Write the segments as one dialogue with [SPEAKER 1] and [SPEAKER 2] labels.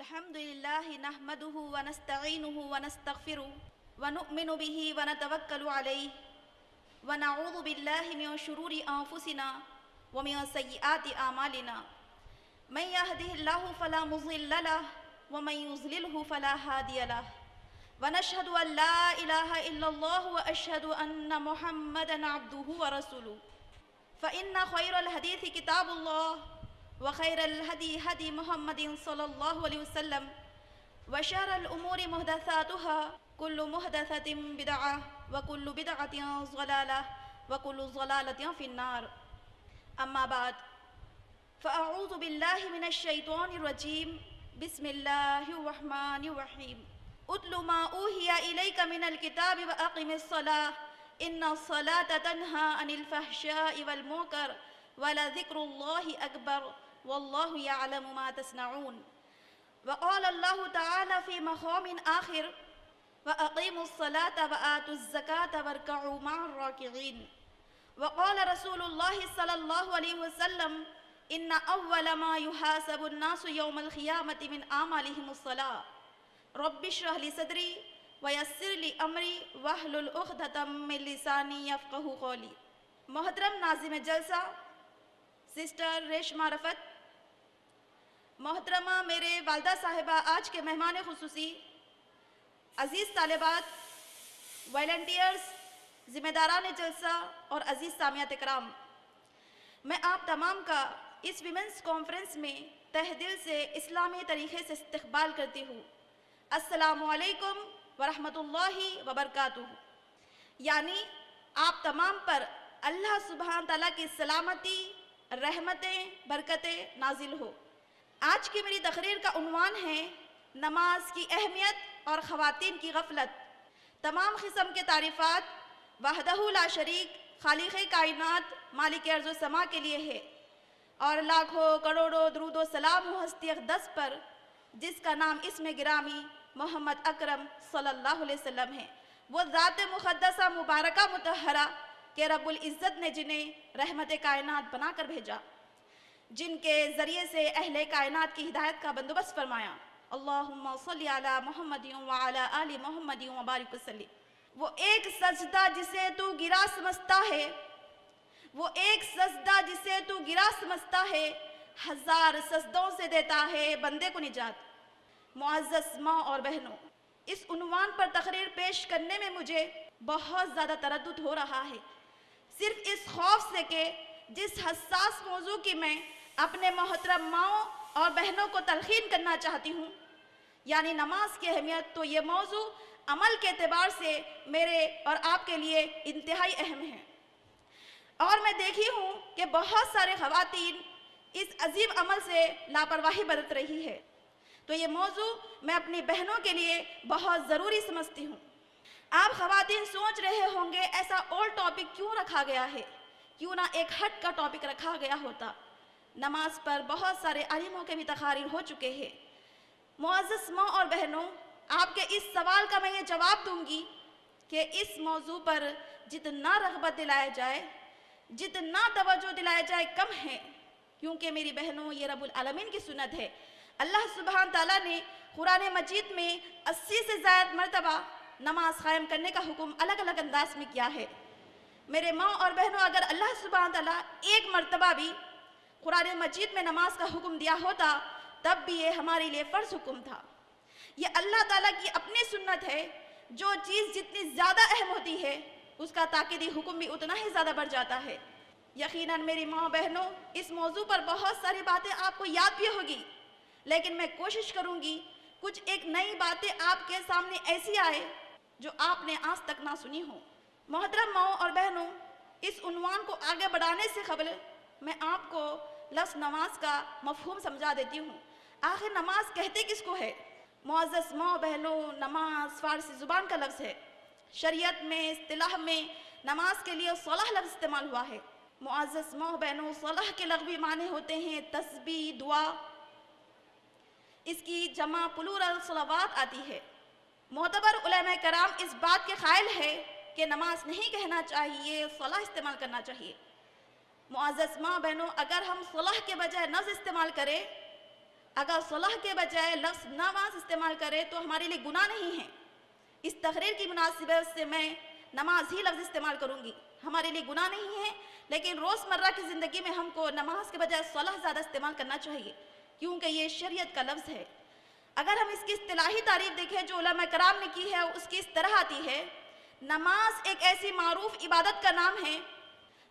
[SPEAKER 1] الحمد لله نحمده ونستعينه ونستغفره ونؤمن به ونتوكل عليه ونعوذ بالله من شرور أنفسنا ومن سيئات أعمالنا من يهده الله فلا مضل له ومن يضلله فلا هادي له ونشهد أن لا إله إلا الله وأشهد أن محمدا عبده ورسوله فإن خير الحديث كتاب الله وخير الهدي هدي محمد صلى الله عليه وسلم وشر الأمور مهدثاتها كل مهدثة بدعة وكل بدعة ضلالة وكل ضلالة في النار أما بعد فأعوذ بالله من الشيطان الرجيم بسم الله الرحمن الرحيم أتل ما أوهي إليك من الكتاب وأقم الصلاة إن الصلاة تنهى عن الفحشاء والمنكر ولذكر الله أكبر वल्लम तसनाउन वक़ल अल्लाह तफ़ी मक़ाम आखिर व अकीमसला तबातज़क़ा तबरकमारकिन वक़ल रसूल सल्ला वसम इन अव्वलमायुहासबुन्नासुयमलखियामत मिन आमलमसला रबिशरली सदरी वयसरली अमरी वाहलुलदतमिलसानी यफ़क़ कौली मोहतरम नाजिम जलसा सिस्टर रेशमा रफ़त मोहतरमा मेरे वालदा साहिबा आज के मेहमान खसूसी अज़ीज़ तालबात वॉल्टियर्स ज़िम्मेदारान जलसा और अज़ीज़ सामियात कराम मैं आप तमाम का इस विमेंस कॉन्फ्रेंस में तह दिल से इस्लामी तरीके से इस्तबाल करती हूँ असलकम वरहल वबरकू यानी आप तमाम पर अल्लाह सुबहान तला की सलामती रहमतें बरकतें नाजिल हो आज की मेरी तकरीर का उनवान है नमाज की अहमियत और ख़वान की गफलत तमाम किस्म के तारीफ़ात वहदहुला शरीक खालिक कायनात मालिक अर्जुसमा के लिए है और लाखों करोड़ों दरूद सलाम हो हस्ती अकदस पर जिसका नाम इसमें गिरामी मोहम्मद अक्रम सल्लल्लाहु अलैहि वसल्लम है वो ज़ात मुक़दसा मुबारक मतहरा के रबुल्ज़त इज़्ज़त ने जिन्हें रहमत कायनात बनाकर भेजा जिनके ज़रिए से अहल कायनत की हिदायत का बंदोबस्त फरमाया अल्लाह मोहम्मद आली मोहम्मद वबारक वसली वो एक सजदा जिसे तू गिरा समझता है वो एक सजदा जिसे तू गिरा समझता है हज़ार सजदों से देता है बंदे को निजात मुआजस माँ और बहनों इस उनवान पर तकरीर पेश करने में मुझे बहुत ज़्यादा तरद हो रहा है सिर्फ इस खौफ से कि जिस हसास मौजू की मैं अपने मोहतरम माओ और बहनों को तलखीन करना चाहती हूँ यानी नमाज की अहमियत तो ये मौजू अमल के अतबार से मेरे और आपके लिए इंतहाई अहम है और मैं देखी हूँ कि बहुत सारे खुतिन इस अजीब अमल से लापरवाही बरत रही है तो ये मौजू मैं अपनी बहनों के लिए बहुत ज़रूरी समझती हूँ आप खातन सोच रहे होंगे ऐसा ओल्ड टॉपिक क्यों रखा गया है क्यों ना एक हट का टॉपिक रखा गया होता नमाज पर बहुत सारे अलिमों के भी तकारीर हो चुके हैं मुआज़ माँ और बहनों आपके इस सवाल का मैं ये जवाब दूंगी कि इस मौजू पर जितना रगबत दिलाया जाए जितना तवज्जो दिलाया जाए कम है क्योंकि मेरी बहनों ये रबालमीन की सुनत है अल्लाह सुबह तला ने कुरान मजीद में अस्सी से ज़ायद मरतबा नमाज क़ायम करने का हुक्म अलग अलग अंदाज में किया है मेरे माँ और बहनों अगर अल्लाह सुबह तला एक मरतबा भी कुरान मजीद में नमाज का हुक्म दिया होता तब भी ये हमारे लिए फ़र्ज़ हुक्म था ये अल्लाह ताला की अपनी सुन्नत है जो चीज़ जितनी ज़्यादा अहम होती है उसका ताकदी हुक्म भी उतना ही ज़्यादा बढ़ जाता है यकीनन मेरी माओ बहनों इस मौजू पर बहुत सारी बातें आपको याद भी होगी लेकिन मैं कोशिश करूँगी कुछ एक नई बातें आपके सामने ऐसी आए जो आपने आज तक ना सुनी हो मोहतरम माओ और बहनों इस उनवान को आगे बढ़ाने से खबर मैं आपको लफ्स नमाज का मफहूम समझा देती हूँ आखिर नमाज कहते किसको है मोज़स माँ बहनों नमाज फारसी ज़ुबान का लफ्ज़ है शरीयत में असलाह में नमाज के लिए सलाह लफ्ज़ इस्तेमाल हुआ है मुआज़ माँ बहनों सलाह के लगवी माने होते हैं तस्बी दुआ इसकी जमा पुलूर सलावात आती है मोतबर कराम इस बात के खायल है कि नमाज नहीं कहना चाहिए सलाह इस्तेमाल करना चाहिए मुआजस माँ बहनों अगर हम सुलह के बजाय नफ्स इस्तेमाल करें अगर सुलह के बजाय लफ्स नवाज इस्तेमाल करें तो हमारे लिए गुनाह नहीं है इस तहरीर की मुनासिबत से मैं नमाज ही लफ्ज़ इस्तेमाल करूँगी हमारे लिए गुनाह नहीं है लेकिन रोज़मर्रा की ज़िंदगी में हमको नमाज के बजाय सुलह ज़्यादा इस्तेमाल करना चाहिए क्योंकि ये शरीयत का लफ्ज़ है अगर हम इसकी असलाही तारीफ देखें जो उलमा कराम ने की है उसकी इस तरह आती है नमाज एक ऐसी मरूफ इबादत का नाम है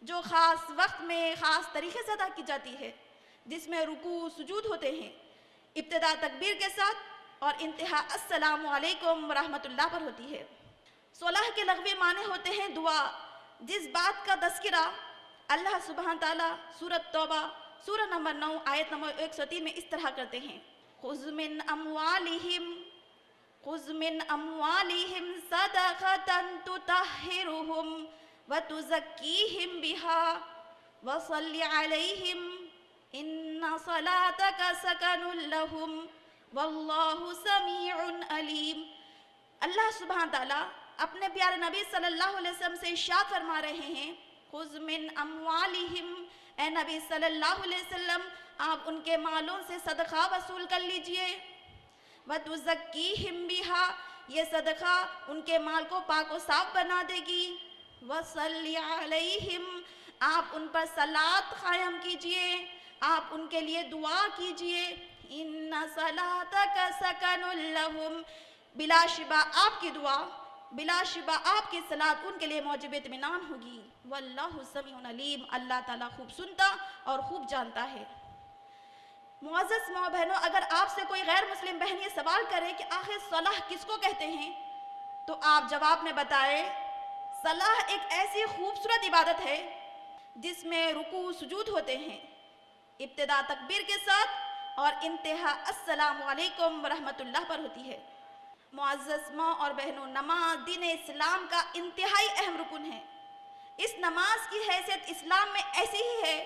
[SPEAKER 1] जो ख़ास वक्त में ख़ास तरीके से अदा की जाती है जिसमें रुकू सजूद होते हैं इब्तदा तकबीर के साथ और इंतहा असलकम रहमतुल्लाह पर होती है सोलह के लगवे माने होते हैं दुआ जिस बात का तस्करा अल्लाह सुबह ताली सूरत तोबा सूर नंबर नौ आयत नंबर एक सौ तीन में इस तरह करते हैं खुजमिन अमवालिहिम खुजमिन अमवालिहिम सदकतन तुतहिरुहुम وتزكيهم بها وصل عليهم إن صلاتك سكن لهم والله سميع أليم अल्लाह सुबह तला अपने प्यारे नबी सल्लल्लाहु अलैहि वसल्लम से इशाद फरमा रहे हैं खुजमिन अमवालिहिम ए नबी सल्लल्लाहु अलैहि वसल्लम आप उनके मालों से सदका वसूल कर लीजिए वतुज़क्कीहिम बिहा ये सदका उनके माल को पाक साफ बना देगी वसलम आप उन पर सलात क़ायम कीजिए आप उनके लिए दुआ कीजिए इन सलात सकन बिला आपकी दुआ बिलाशिबा आपकी सलात उनके लिए मौजब इतमान होगी वल्लासमीम अल्लाह ताला खूब सुनता और खूब जानता है मुआज़ मो बहनों अगर आपसे कोई गैर मुस्लिम बहन ये सवाल करे कि आखिर सलाह किसको कहते हैं तो आप जवाब में बताएं सलाह एक ऐसी खूबसूरत इबादत है जिसमें रुकू सजूद होते हैं इब्तदा तकबीर के साथ और इंतहा असलकम वरहमतुल्लाह पर होती है मुआज़ माँ और बहनों नमाज दीन इस्लाम का इंतहाई अहम रुकन है इस नमाज की हैसियत इस्लाम में ऐसी ही है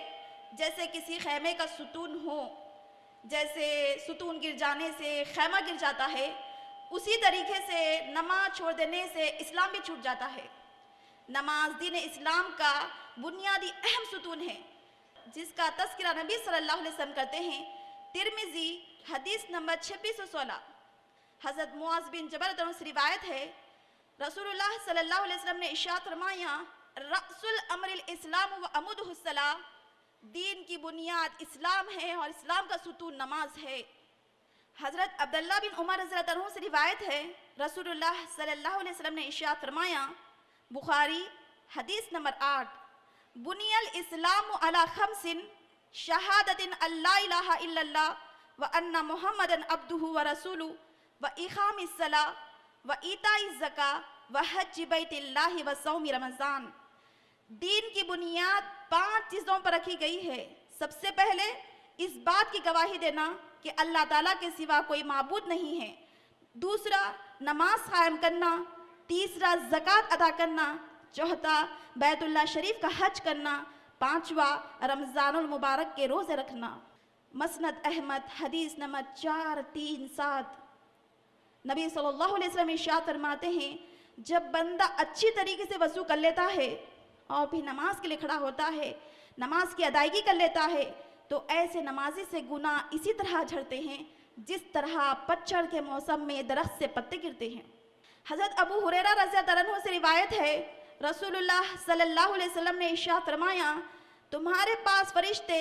[SPEAKER 1] जैसे किसी खैमे का सुतून हो जैसे सुतून गिर जाने से खैमा गिर जाता है उसी तरीके से नमाज छोड़ देने से इस्लाम भी छूट जाता है नमाज दीन इस्लाम का बुनियादी अहम सतून है जिसका तस्करा नबी सल्लल्लाहु अलैहि वसल्लम करते हैं तिरमिजी हदीस नंबर छब्बीस सौ सोलह हज़रत मुआज बिन जबर से रिवायत है रसूलुल्लाह सल्लल्लाहु अलैहि वसल्लम ने इशात फरमाया रसुल अमर इस्लाम व अमुदला दीन की बुनियाद इस्लाम है और इस्लाम का सतून नमाज है हज़रत अब्दुल्ला बिन उमर रज़ी से रिवायत है रसूलुल्लाह सल्लल्लाहु अलैहि वसल्लम ने इशात फरमाया बुखारी हदीस नंबर आठ बुनियल इस्लाम अला खमसिन शहादतिन अल्लाह इल्लल्लाह व अन्ना मोहम्मद अब्दुहु व रसूल व इखाम सला व ईता ज़का व हज बैतिल्लाह व सौम रमज़ान दीन की बुनियाद पांच चीज़ों पर रखी गई है सबसे पहले इस बात की गवाही देना कि अल्लाह ताला के सिवा कोई मबूद नहीं है दूसरा नमाज कायम करना तीसरा जक़ात अदा करना चौथा बैतुल्ला शरीफ का हज करना पाँचवा मुबारक के रोज़े रखना मसनद अहमद हदीस नमद चार तीन सात नबी सल्लल्लाहु अलैहि वसल्लम इशात फरमाते हैं जब बंदा अच्छी तरीके से वसू कर लेता है और भी नमाज के लिए खड़ा होता है नमाज की अदायगी कर लेता है तो ऐसे नमाजी से गुना इसी तरह झड़ते हैं जिस तरह पतझड़ के मौसम में दरख्त से पत्ते गिरते हैं हज़रत अबू हुरेरा रज़ा से रिवायत है रसूलुल्लाह सल्लल्लाहु अलैहि वसल्लम ने इशा फरमाया तुम्हारे पास फरिश्ते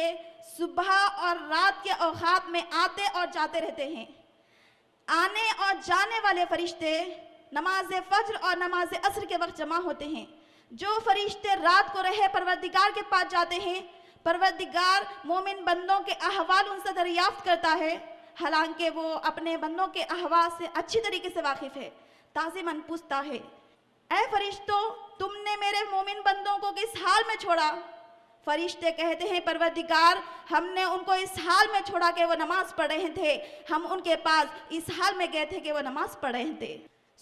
[SPEAKER 1] सुबह और रात के अवकात में आते और जाते रहते हैं आने और जाने वाले फरिश्ते नमाज फज्र और नमाज असर के वक्त जमा होते हैं जो फरिश्ते रात को रहे परवरदिगार के पास जाते हैं परवरदिगार मोमिन बंदों के अहवाल उनसे दरियाफ्त करता है हालांकि वो अपने बंदों के अहवाल से अच्छी तरीके से वाकिफ़ है ताजिम मन पूछता है ऐ फरिश्तो तुमने मेरे मोमिन बंदों को किस हाल में छोड़ा फरिश्ते कहते हैं परवरदिगार हमने उनको इस हाल में छोड़ा के वो नमाज पढ़ रहे थे हम उनके पास इस हाल में गए थे कि वो नमाज पढ़ रहे थे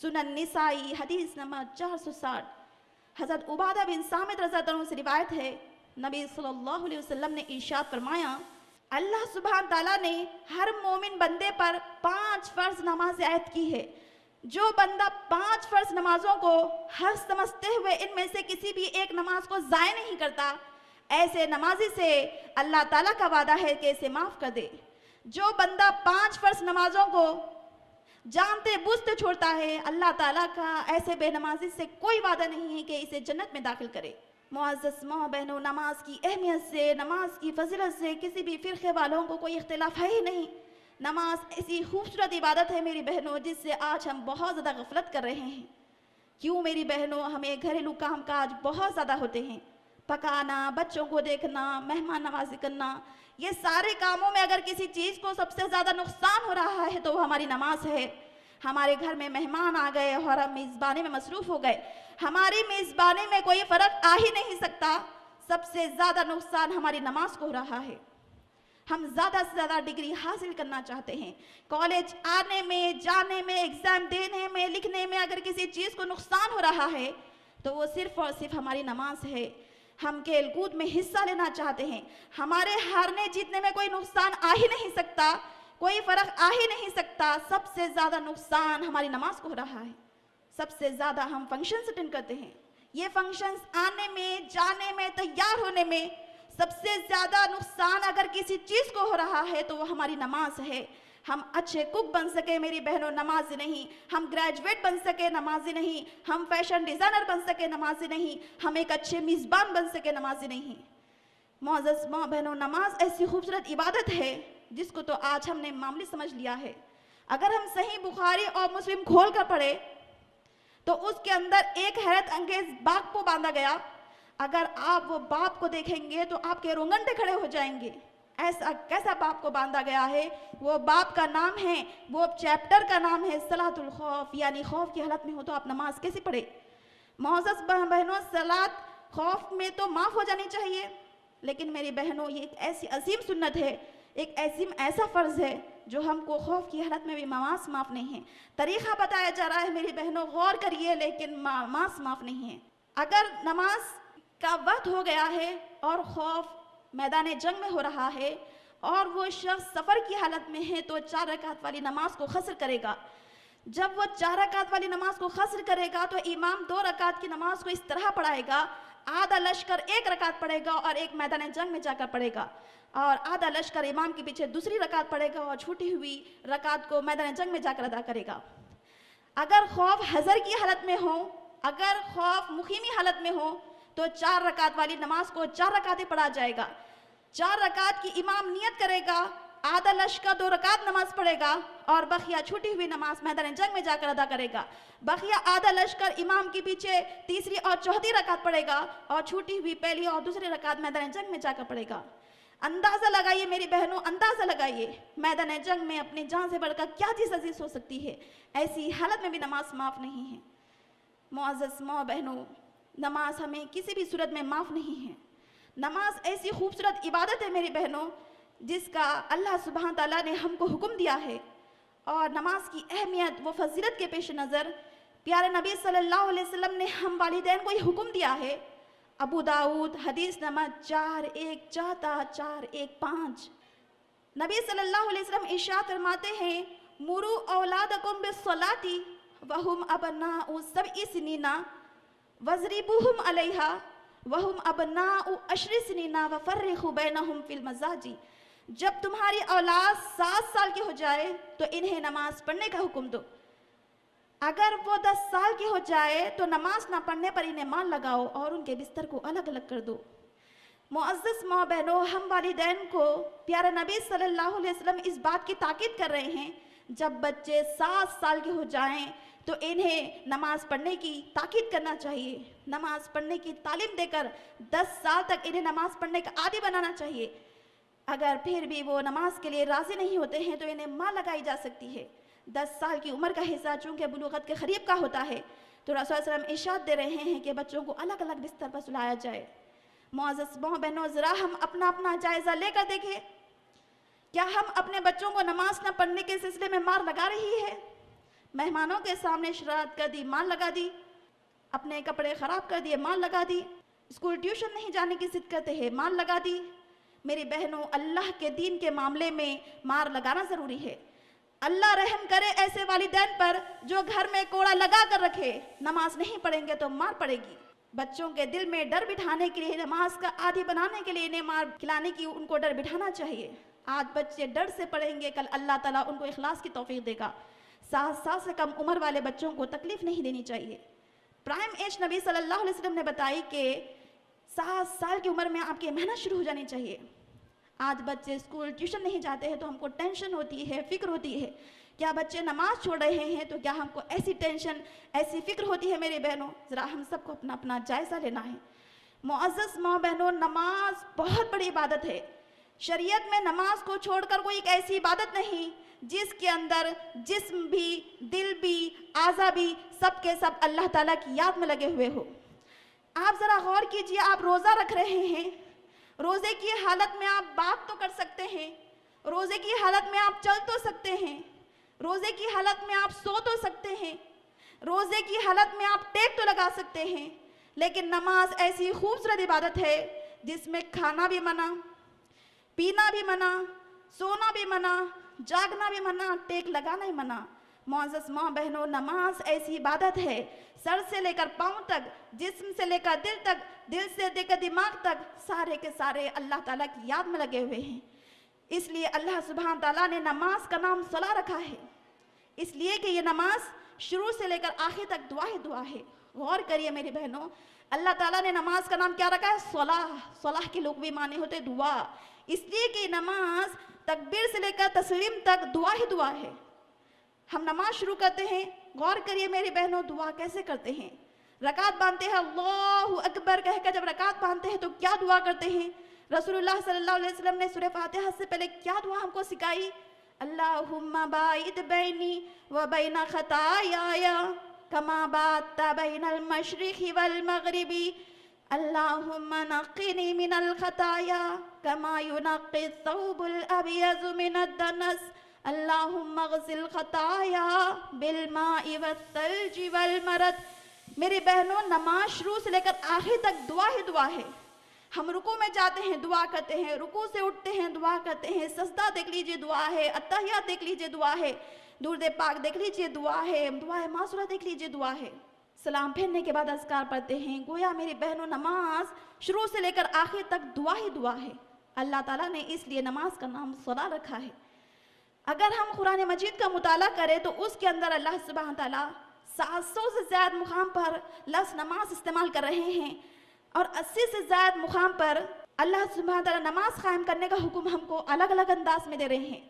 [SPEAKER 1] सुनन निसाई हदीस नंबर चार सौ साठ हज़रत उबादा बिन सामिद रजा तरह से रिवायत है नबी सल्लल्लाहु अलैहि वसल्लम ने इशाद फरमाया अल्लाह सुबहान तला ने हर मोमिन बंदे पर पाँच फ़र्ज नमाज आयद की है जो बंदा पांच फर्ज नमाजों को हर समझते हुए इनमें से किसी भी एक नमाज को ज़ाय नहीं करता ऐसे नमाजी से अल्लाह ताला का वादा है कि इसे माफ़ कर दे जो बंदा पांच फर्ज नमाजों को जानते बुझते छोड़ता है अल्लाह ताला का ऐसे बेनमाजी से कोई वादा नहीं है कि इसे जन्नत में दाखिल करे मुआज़ बहनों नमाज की अहमियत से नमाज की फजीलत से किसी भी फ़िरक़े वालों को कोई इख्तलाफ है ही नहीं नमाज ऐसी खूबसूरत इबादत है मेरी बहनों जिससे आज हम बहुत ज़्यादा गफलत कर रहे हैं क्यों मेरी बहनों हमें घरेलू काम काज बहुत ज़्यादा होते हैं पकाना बच्चों को देखना मेहमान नवाजी करना ये सारे कामों में अगर किसी चीज़ को सबसे ज़्यादा नुकसान हो रहा है तो वो हमारी नमाज है हमारे घर में मेहमान आ गए और हम मेज़बानी में मसरूफ़ हो गए हमारी मेज़बानी में कोई फ़र्क आ ही नहीं सकता सबसे ज़्यादा नुकसान हमारी नमाज को हो रहा है हम ज़्यादा से ज़्यादा डिग्री हासिल करना चाहते हैं कॉलेज आने में जाने में एग्ज़ाम देने में लिखने में अगर किसी चीज़ को नुकसान हो रहा है तो वो सिर्फ और सिर्फ हमारी नमाज है हम खेल कूद में हिस्सा लेना चाहते हैं हमारे हारने जीतने में कोई नुकसान आ ही नहीं सकता कोई फ़र्क आ ही नहीं सकता सबसे ज़्यादा नुकसान हमारी नमाज को हो रहा है सबसे ज़्यादा हम फंक्शन अटेंड करते हैं ये फंक्शंस आने में जाने में तैयार होने में सबसे ज़्यादा नुकसान अगर किसी चीज़ को हो रहा है तो वो हमारी नमाज है हम अच्छे कुक बन सके मेरी बहनों नमाज नहीं हम ग्रेजुएट बन सके नमाजी नहीं हम फैशन डिज़ाइनर बन सके नमाज नहीं हम एक अच्छे मेज़बान बन सके नमाजी नहीं मोजस माँ बहनों नमाज ऐसी खूबसूरत इबादत है जिसको तो आज हमने मामले समझ लिया है अगर हम सही बुखारी और मुस्लिम खोल कर पढ़े तो उसके अंदर एक हैरत अंगेज बाग को बांधा गया अगर आप वो बाप को देखेंगे तो आपके रोंगटे खड़े हो जाएंगे ऐसा कैसा बाप को बांधा गया है वो बाप का नाम है वो चैप्टर का नाम है सलातुल खौफ यानी खौफ की हालत में हो तो आप नमाज कैसे पढ़े मोहसस बहनों सलात खौफ में तो माफ़ हो जानी चाहिए लेकिन मेरी बहनों ये एक ऐसी अजीम सुन्नत है एक अजीम ऐसा फ़र्ज़ है जो हमको खौफ की हालत में भी नमाज माफ़ नहीं है तरीक़ा बताया जा रहा है मेरी बहनों गौर करिए लेकिन नमाज माफ़ नहीं है अगर नमाज का वध हो गया है और खौफ मैदान जंग में हो रहा है और वो शख्स सफ़र की हालत में है तो चार रकात वाली नमाज को खसर करेगा जब वो चार रकात वाली नमाज को खसर करेगा तो इमाम दो रकात की नमाज को इस तरह पढ़ाएगा आधा लश्कर एक रकात पढ़ेगा और एक मैदान जंग में जाकर पढ़ेगा और आधा लश्कर इमाम के पीछे दूसरी रकात पढ़ेगा और छूटी हुई रकात को मैदान जंग में जाकर अदा करेगा अगर खौफ हजर की हालत में हो अगर खौफ मुखीमी हालत में हो तो चार रकात वाली नमाज को चार रकातें पढ़ा जाएगा चार रकात की इमाम नियत करेगा आधा लश का दो रकात नमाज पढ़ेगा और बखिया छुटी हुई नमाज मैदान जंग में जाकर अदा करेगा बखिया आधा लश्कर इमाम के पीछे तीसरी और चौथी रकात पढ़ेगा और छुटी हुई पहली और दूसरी रकात मैदान जंग में जाकर पड़ेगा अंदाज़ा लगाइए मेरी बहनों अंदाज़ा लगाइए मैदान जंग में अपने जान से बढ़कर क्या चीज़ अजीज हो सकती है ऐसी हालत में भी नमाज माफ़ नहीं है मोजस मौ बहनों नमाज हमें किसी भी सूरत में माफ़ नहीं है नमाज ऐसी खूबसूरत इबादत है मेरी बहनों जिसका अल्लाह सुबह तला ने हमको हुक्म दिया है और नमाज की अहमियत व फजीलत के पेश नज़र प्यारे नबी सल्लल्लाहु अलैहि वसल्लम ने हम वाले को ये हुक्म दिया है अबू दाऊद हदीस नमा चार एक चाहता चार एक पाँच नबी सल्लल्लाहु अलैहि वसल्लम इशात फरमाते हैं मुरु औलाद कुम्ब सलाती वहुम अबना सब नीना वजरिबुहम अलैहा वहम अबना अशरसनीना वफ़र्रबैनहम फिल मजाजी जब तुम्हारी औलाद सात साल की हो जाए तो इन्हें नमाज पढ़ने का हुक्म दो अगर वो दस साल की हो जाए तो नमाज ना पढ़ने पर इन्हें मान लगाओ और उनके बिस्तर को अलग अलग कर दो मुआज़ माँ बहनों हम वालदेन को प्यारा नबी सल्लल्लाहु अलैहि वसल्लम इस बात की ताकीद कर रहे हैं जब बच्चे सात साल के हो जाएं तो इन्हें नमाज पढ़ने की ताकीद करना चाहिए नमाज पढ़ने की तालीम देकर 10 साल तक इन्हें नमाज पढ़ने का आदि बनाना चाहिए अगर फिर भी वो नमाज के लिए राज़ी नहीं होते हैं तो इन्हें माँ लगाई जा सकती है दस साल की उम्र का हिस्सा चूंकि बलूगत के करीब का होता है तो रसोलम इशाद दे रहे हैं कि बच्चों को अलग अलग बिस्तर पर सुलाया जाए मोजस मोह बहनों ज़रा हम अपना अपना जायज़ा लेकर देखें क्या हम अपने बच्चों को नमाज न पढ़ने के सिलसिले में मार लगा रही है मेहमानों के सामने शरारत कर दी मान लगा दी अपने कपड़े ख़राब कर दिए मान लगा दी स्कूल ट्यूशन नहीं जाने की जिद करते हैं मान लगा दी मेरी बहनों अल्लाह के दीन के मामले में मार लगाना ज़रूरी है अल्लाह रहम करे ऐसे वालिदैन पर जो घर में कोड़ा लगा कर रखे नमाज नहीं पढ़ेंगे तो मार पड़ेगी बच्चों के दिल में डर बिठाने के लिए नमाज का आदि बनाने के लिए इन्हें मार खिलाने की उनको डर बिठाना चाहिए आज बच्चे डर से पढ़ेंगे कल अल्लाह ताला उनको इखलास की तोफीक़ देगा सात साल से कम उम्र वाले बच्चों को तकलीफ नहीं देनी चाहिए प्राइम एज नबी सल्लल्लाहु अलैहि वसल्लम ने बताई कि सात साल की उम्र में आपकी मेहनत शुरू हो जानी चाहिए आज बच्चे स्कूल ट्यूशन नहीं जाते हैं तो हमको टेंशन होती है फिक्र होती है क्या बच्चे नमाज छोड़ रहे हैं तो क्या हमको ऐसी टेंशन ऐसी फिक्र होती है मेरी बहनों ज़रा हम सबको अपना अपना जायज़ा लेना है मोजस माँ बहनों नमाज बहुत बड़ी इबादत है शरीयत में नमाज को छोड़कर कोई एक ऐसी इबादत नहीं जिसके अंदर जिस्म भी दिल भी आज़ा भी सब के सब अल्लाह ताला की याद में लगे हुए हो आप ज़रा गौर कीजिए आप रोज़ा रख रहे हैं रोज़े की हालत में आप बात तो कर सकते हैं रोज़े की हालत में आप चल तो सकते हैं रोज़े की हालत में आप सो तो सकते हैं रोज़े की हालत में आप टेक तो लगा सकते हैं लेकिन नमाज ऐसी खूबसूरत इबादत है जिसमें खाना भी मना पीना भी मना सोना भी मना जागना भी मना टेक लगाना ही मना मोजस माँ बहनों नमाज ऐसी इबादत है सर से लेकर पाँव तक जिस्म से लेकर दिल तक दिल से लेकर दिमाग तक सारे के सारे अल्लाह ताला की याद में लगे हुए हैं इसलिए अल्लाह सुबहान तला ने नमाज का नाम सला रखा है इसलिए कि ये नमाज शुरू से लेकर आखिर तक दुआ ही दुआ है गौर करिए मेरी बहनों अल्लाह ताला ने नमाज का नाम क्या रखा है सलाह सलाह के लोग भी माने होते दुआ इसलिए कि नमाज तकबीर से लेकर तस्लीम तक दुआ ही दुआ है हम नमाज शुरू करते हैं गौर करिए मेरी बहनों दुआ कैसे करते हैं रकात बांधते हैं अल्लाह अकबर कहकर जब रकात बांधते हैं तो क्या दुआ करते हैं रसूलुल्लाह सल्लल्लाहु अलैहि वसल्लम ने सूर्य फातिहा से पहले क्या दुआ हमको सिखाई अल्लाहुम्मा बाइद बैनी व बैना खताया कमा बात बैन मशरक़ी वल मगरिबी اللهم نقني من الخطايا كما ينقي الثوب الابيض من الدنس اللهم اغسل خطايا بالماء والثلج والمرد मेरी बहनों नमाज शुरू से लेकर आखिर तक दुआ ही दुआ है हम रुकू में जाते हैं दुआ करते हैं रुकू से उठते हैं दुआ करते हैं सस्ता देख लीजिए दुआ है अतहिया देख लीजिए दुआ है दूर दे पाक देख लीजिए दुआ है दुआ है मासूरा देख लीजिए दुआ है सलाम फिरने के बाद अस्कार पढ़ते हैं गोया मेरी बहनों नमाज शुरू से लेकर आखिर तक दुआ ही दुआ है अल्लाह ताला ने इसलिए नमाज का नाम सला रखा है अगर हम कुरान मजीद का मुताल करें तो उसके अंदर अल्लाह सुबह तला सात सौ से ज़्यादा मुकाम पर लफ्स नमाज इस्तेमाल कर रहे हैं और अस्सी से ज़्यादा मुकाम पर अल्लाह सुबह तमाज़ नमाज कायम करने का हुक्म हमको अलग अलग अंदाज में दे रहे हैं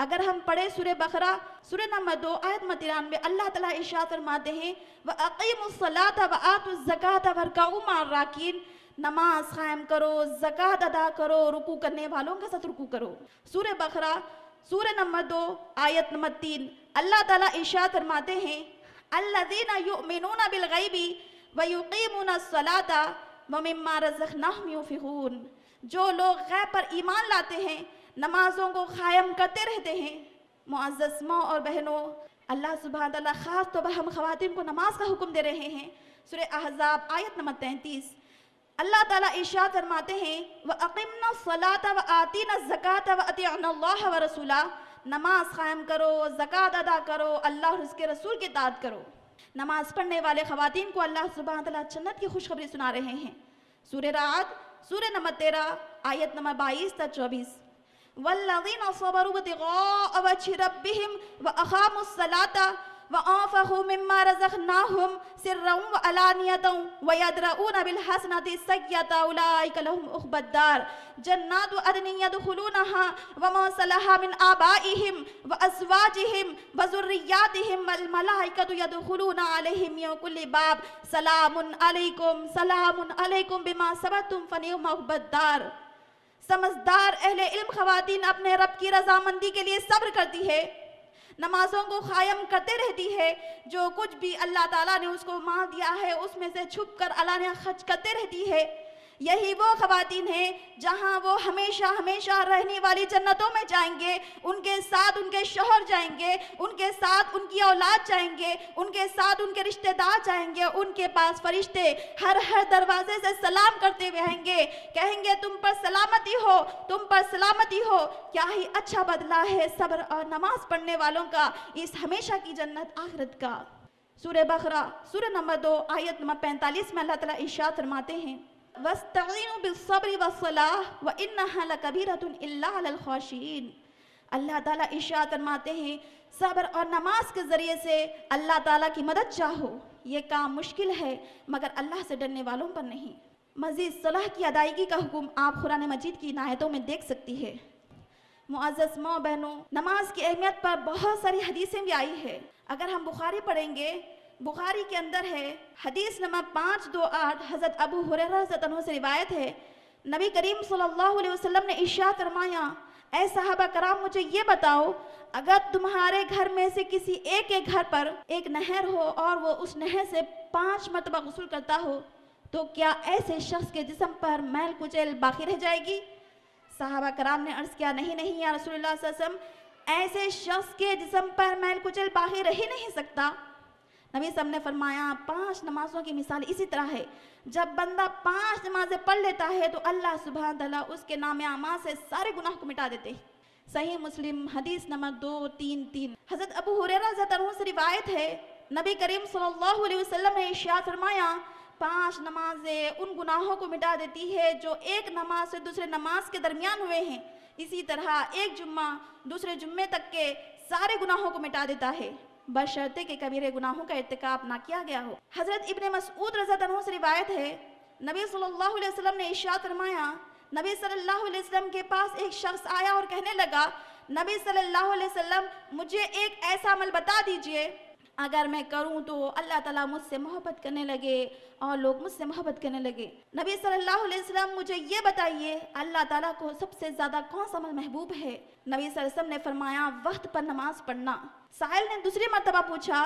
[SPEAKER 1] अगर हम पढ़े सूर्य बकरा सूर्य नंबर दो आयत नंबर तिरानवे अल्लाह तला इशा फरमाते हैं व अकीमसलात व आतज़क़ात वरकाउमाराकिन नमाज क़ायम करो जक़ात अदा करो रुकू करने वालों के साथ रुकू करो सूर्य बकरा सूर्य नंबर दो आयत नंबर तीन अल्लाह ताला इशा फरमाते हैं अल्लादीना युमिनूना बिलगैबी व युकीमूना सलाता व मिम्मा जो लोग गैब पर ईमान लाते हैं नमाजों को क़ायम करते रहते हैं मुआजमा और बहनों अल्लाह सुबह तला ख़ास तौर तो पर हम खातिन को नमाज का हुक्म दे रहे हैं सुर अहजाब आयत नंबर तैंतीस अल्लाह ताला इशा फरमाते हैं व न सलात व आती न ज़क़़त व अतिल्ला व रसूला नमाज क़ायम करो ज़क़़त अदा करो अल्लाह उसके रसूल की दाद करो नमाज पढ़ने वाले ख़वान को अल्लाह सुबह तला जन्नत की खुशखबरी सुना रहे हैं सूर्य रात सूर्य नंबर तेरह आयत नंबर बाईस तक चौबीस वल्लज़ीन सबरु बितिगाअ वजह रब्बिहिम व अक़ामुस सलाता व अनफ़क़ू मिम्मा रज़क़नाहुम सिररन व अलानियतन व यदरऊन बिल हसनति सय्यता उलाइक लहुम उक़बत दार जन्नातु अदनिन यदखुलूनहा व मन सलहा मिन आबाइहिम व अज़वाजिहिम व ज़ुर्रिय्यातिहिम वल मलाइकतु यदखुलून अलैहिम मिन कुल्लि बाब सलामुन अलैकुम सलामुन अलैकुम बिमा सबरतुम फ़निअ्मा उक़बत दार समझदार अहले इल्म खवतिन अपने रब की रजामंदी के लिए सब्र करती है नमाजों को कायम करते रहती है जो कुछ भी अल्लाह ताला ने उसको मांग दिया है उसमें से छुप कर अल्लाह ने खर्च करते रहती है यही वो खातन हैं जहाँ वो हमेशा हमेशा रहने वाली जन्नतों में जाएंगे उनके साथ उनके शोहर जाएंगे उनके साथ उनकी औलाद जाएंगे उनके साथ उनके रिश्तेदार जाएंगे उनके पास फरिश्ते हर हर दरवाजे से सलाम करते हुए आएंगे कहेंगे तुम पर सलामती हो तुम पर सलामती हो क्या ही अच्छा बदला है सब्र और नमाज पढ़ने वालों का इस हमेशा की जन्नत आखरत का सूर्य बकरा सूर्य नंबर दो आयत नंबर पैंतालीस में अल्लाह तला इशात फरमाते हैं वस्तिन बिलसब्र वसलाह व इन लकबीरतुल्लाशीन अल्लाह ताला इशा फरमाते हैं सब्र और नमाज के ज़रिए से अल्लाह ताला की मदद चाहो ये काम मुश्किल है मगर अल्लाह से डरने वालों पर नहीं मज़ीद सलाह की अदायगी का हुक्म आप कुरान मजीद की इनायतों में देख सकती है मुआज़ माओ बहनों नमाज की अहमियत पर बहुत सारी हदीसें भी आई है अगर हम बुखारी पढ़ेंगे बुखारी के अंदर है हदीस नंबर पाँच दो आठ हज़रत अबू हुर से रिवायत है नबी करीम सल्लल्लाहु अलैहि वसल्लम ने इशा फरमाया ए साहबा कराम मुझे ये बताओ अगर तुम्हारे घर में से किसी एक के घर पर एक नहर हो और वो उस नहर से पाँच मरतबा गसूल करता हो तो क्या ऐसे शख्स के जिसम पर मैल कुचैल बाकी रह जाएगी साहबा कराम ने अर्ज़ किया नहीं नहीं या रसोल्ला ऐसे शख्स के जिसम पर मैल कुचैल बाकी रह ही नहीं सकता नबी सब ने फरमाया पांच नमाजों की मिसाल इसी तरह है जब बंदा पांच नमाजें पढ़ लेता है तो अल्लाह सुबह तला उसके नाम आमा से सारे गुनाह को मिटा देते हैं सही मुस्लिम हदीस नंबर दो तीन तीन हजरत अबू हुरेरा से रिवायत है नबी करीम सल्लल्लाहु अलैहि वसल्लम ने इशात फरमाया पांच नमाजें उन गुनाहों को मिटा देती है जो एक नमाज से दूसरे नमाज के दरमियान हुए हैं इसी तरह एक जुम्मा दूसरे जुम्मे तक के सारे गुनाहों को मिटा देता है बशर्ते के कबीर गुनाहों का इरतकाब ना किया गया हो हज़रत इबन मसूद रजा से रिवायत है नबी सल्लल्लाहु अलैहि वसल्लम ने इशा फरमाया नबी सल्लल्लाहु अलैहि वसल्लम के पास एक शख्स आया और कहने लगा नबी सल्लल्लाहु अलैहि वसल्लम मुझे एक ऐसा अमल बता दीजिए अगर मैं करूं तो अल्लाह ताला मुझसे मोहब्बत करने लगे और लोग मुझसे मोहब्बत करने लगे नबी सल्लल्लाहु अलैहि वसल्लम मुझे ये बताइए अल्लाह ताला को सबसे ज़्यादा कौन सा अमल महबूब है नबी वसल्लम ने फरमाया वक्त पर नमाज पढ़ना साहिल ने दूसरी मरतबा पूछा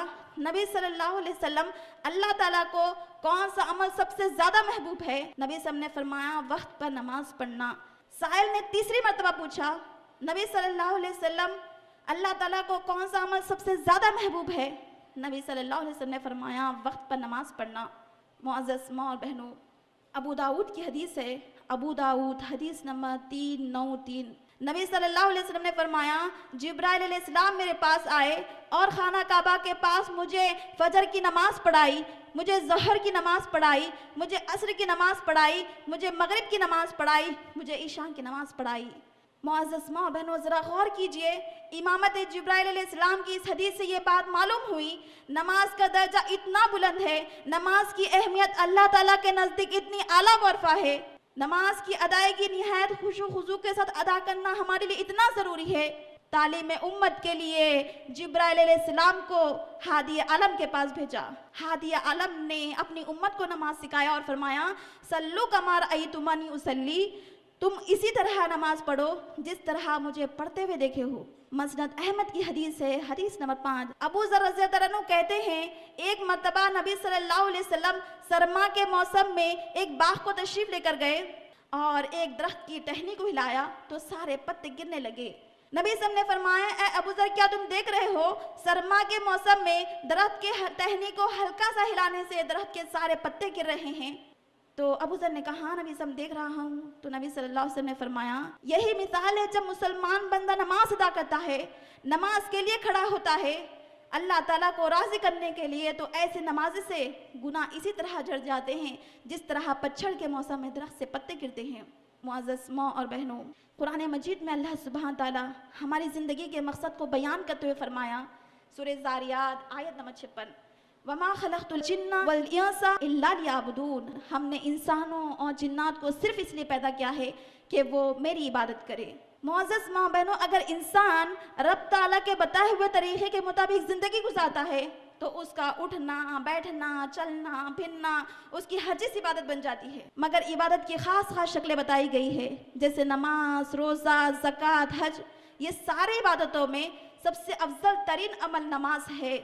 [SPEAKER 1] नबी सल्लल्लाहु अलैहि वसल्लम अल्लाह ताला को कौन सा अमल सबसे ज़्यादा महबूब है नबी सब ने फरमाया वक्त पर नमाज पढ़ना साहिल ने तीसरी मरतबा पूछा नबी सल्लल्लाहु अलैहि वसल्लम अल्लाह ताला को कौन सा अमल सबसे ज़्यादा महबूब है नबी सल्लल्लाहु अलैहि वसल्लम ने फरमाया वक्त पर नमाज पढ़ना मुआज़ माँ बहनों अबू दाऊद की हदीस है अबू दाऊद हदीस नंबर तीन नौ तीन नबी सल्लल्लाहु अलैहि वसल्लम ने फरमाया जिब्राईसलाम मेरे पास आए और खाना काबा के पास मुझे फजर की नमाज़ पढ़ाई मुझे जहर की नमाज़ पढ़ाई मुझे असर की नमाज़ पढ़ाई मुझे मगरिब की नमाज़ पढ़ाई मुझे ईशा की नमाज़ पढ़ाई मोज़ माँ बहनों ज़रा गौर कीजिए इमामत जब्राईसम की इस हदीस से ये बात मालूम हुई नमाज का दर्जा इतना बुलंद है नमाज की अहमियत अल्लाह ताला के नज़दीक इतनी आला वर्फा है नमाज की अदायगी नहायत खुश खुशू के साथ अदा करना हमारे लिए इतना ज़रूरी है तालीम उम्मत के लिए जब्राईसम को हादी आलम के पास भेजा हादी आलम ने अपनी उम्मत को नमाज सिखाया और फरमाया सल्लु कमार अई तुमानी उसली तुम इसी तरह नमाज पढ़ो जिस तरह मुझे पढ़ते हुए देखे हो मसनद अहमद की हदीस है हदीस नंबर पाँच अबू जरजरनु कहते हैं एक मरतबा नबी सल्लल्लाहु अलैहि वसल्लम सरमा के मौसम में एक बाघ को तशरीफ लेकर गए और एक दरख्त की टहनी को हिलाया तो सारे पत्ते गिरने लगे नबी सब ने फरमाया अबू जर क्या तुम देख रहे हो सरमा के मौसम में दरख्त के टहनी को हल्का सा हिलाने से दरख्त के सारे पत्ते गिर रहे हैं तो अबू सर ने कहा हाँ नबी सब देख रहा हूँ तो नबी सल्लल्लाहु अलैहि वसल्लम ने फरमाया यही मिसाल है जब मुसलमान बंदा नमाज अदा करता है नमाज के लिए खड़ा होता है अल्लाह ताला को राज़ी करने के लिए तो ऐसे नमाज से गुना इसी तरह झड़ जाते हैं जिस तरह पच्छड़ के मौसम में दरख्त से पत्ते गिरते हैं मुआज़ माँ और बहनों कुरान मजीद में अल्लाह सुबह ताली हमारी ज़िंदगी के मकसद को बयान करते हुए फरमाया सुर ज़ारियात आयत नंबर छप्पन वमा खलक हमने इंसानों और जिन्नात को सिर्फ इसलिए पैदा किया है कि वो मेरी इबादत करे मोज़ माँ बहनों अगर इंसान रब ताला के बताए हुए तरीके के मुताबिक ज़िंदगी गुजारता है तो उसका उठना बैठना चलना फिरना उसकी हर चीज़ इबादत बन जाती है मगर इबादत की ख़ास ख़ास शक्लें बताई गई है जैसे नमाज रोज़ा जक़ात हज ये सारे इबादतों में सबसे अफजल तरीन अमल नमाज है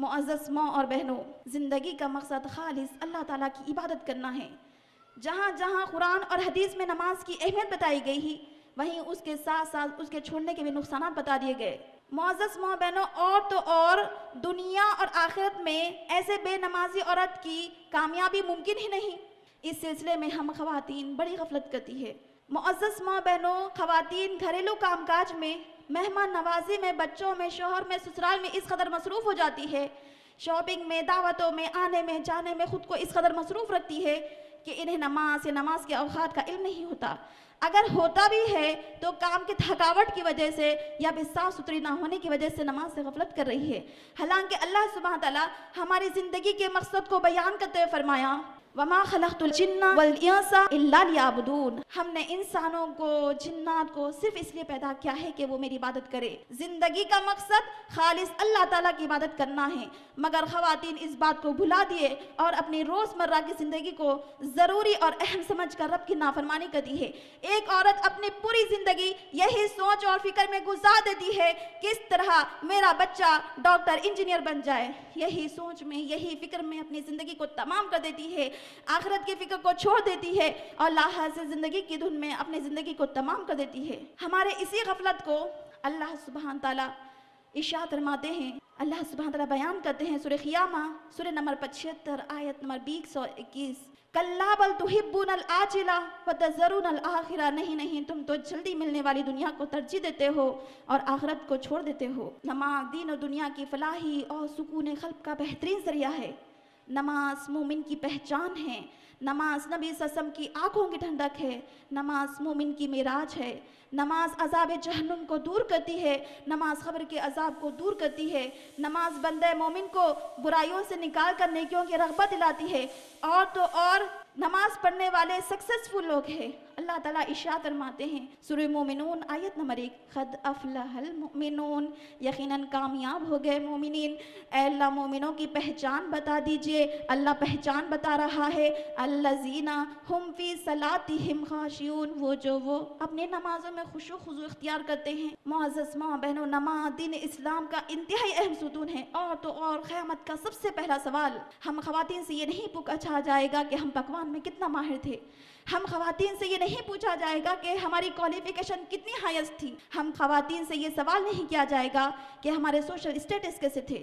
[SPEAKER 1] मोज़स माँ और बहनों ज़िंदगी का मकसद खालिश अल्लाह ताला की इबादत करना है जहाँ जहाँ कुरान और हदीस में नमाज की अहमियत बताई गई ही वहीं उसके साथ साथ उसके छोड़ने के भी नुकसान बता दिए गए मोज़स माँ बहनों और तो और दुनिया और आखिरत में ऐसे बेनमाजी औरत की कामयाबी मुमकिन ही नहीं इस सिलसिले में हम खातन बड़ी गफलत करती है मुआज़ माँ बहनों खातन घरेलू कामकाज में मेहमान नवाजी में बच्चों में शोहर में ससुराल में इस कदर मसरूफ़ हो जाती है शॉपिंग में दावतों में आने में जाने में ख़ुद को इस कदर मसरूफ़ रखती है कि इन्हें नमाज या नमाज के अवकात का इल्म नहीं होता अगर होता भी है तो काम की थकावट की वजह से या फिर साफ़ सुथरी ना होने की वजह से नमाज से गफलत कर रही है हालांकि अल्लाह सुबह तला हमारी ज़िंदगी के मकसद को बयान करते हुए फरमाया वमा खलतुलबून हमने इंसानों को जिन्नात को सिर्फ इसलिए पैदा किया है कि वो मेरी इबादत करे जिंदगी का मकसद खालिस अल्लाह ताला की इबादत करना है मगर खातन इस बात को भुला दिए और अपनी रोज़मर्रा की ज़िंदगी को ज़रूरी और अहम समझ कर रब की नाफरमानी करती है एक औरत अपनी पूरी ज़िंदगी यही सोच और फिक्र में गुजार देती है किस तरह मेरा बच्चा डॉक्टर इंजीनियर बन जाए यही सोच में यही फिक्र में अपनी ज़िंदगी को तमाम कर देती है आखरत की फिक्र को छोड़ देती है और लाहा से ज़िंदगी की धुन में अपनी ज़िंदगी को तमाम कर देती है हमारे इसी गफलत को अल्लाह सुबहान तला इशा फरमाते हैं अल्लाह सुबह तला बयान करते हैं सुर ख़ियामा सुर नंबर पचहत्तर आयत नंबर बीस सौ इक्कीस कल्ला बल तुहिबून अल आचिला व तजरून अल आखिरा नहीं नहीं तुम तो जल्दी मिलने वाली दुनिया को तरजीह देते हो और आखरत को छोड़ देते हो नमाज दीन और दुनिया की फलाही और सुकून खल का बेहतरीन जरिया है नमाज मोमिन की पहचान है नमाज नबी ससम की आँखों की ठंडक है नमाज मोमिन की मेराज है नमाज अजाब जहनुम को दूर करती है नमाज खबर के अजाब को दूर करती है नमाज बंद मोमिन को बुराइयों से निकाल कर नेकियों की रगबत दिलाती है और तो और नमाज पढ़ने वाले सक्सेसफुल लोग हैं अल्लाह ताला इशात फरमाते हैं सुर मोमिन आयत नंबर एक खद अफलाहल मोमिनून यकीनन कामयाब हो गए मोमिन अल्लाह मोमिनों की पहचान बता दीजिए अल्लाह पहचान बता रहा है जीना हम फी सलाती हिम खाशियन वो जो वो अपने नमाजों में खुशो खुजू इख्तियार करते हैं मोज़ माँ बहनों नमा दिन इस्लाम का इंतहाई अहम सुतून है और तो और क़्यामत का सबसे पहला सवाल हम खातन से ये नहीं पूछा अच्छा जाएगा कि हम पकवान में कितना माहिर थे हम खातन से ये नहीं नहीं पूछा जाएगा कि हमारी क्वालिफिकेशन कितनी हाइस्ट थी हम खातन से ये सवाल नहीं किया जाएगा कि हमारे सोशल स्टेटस कैसे थे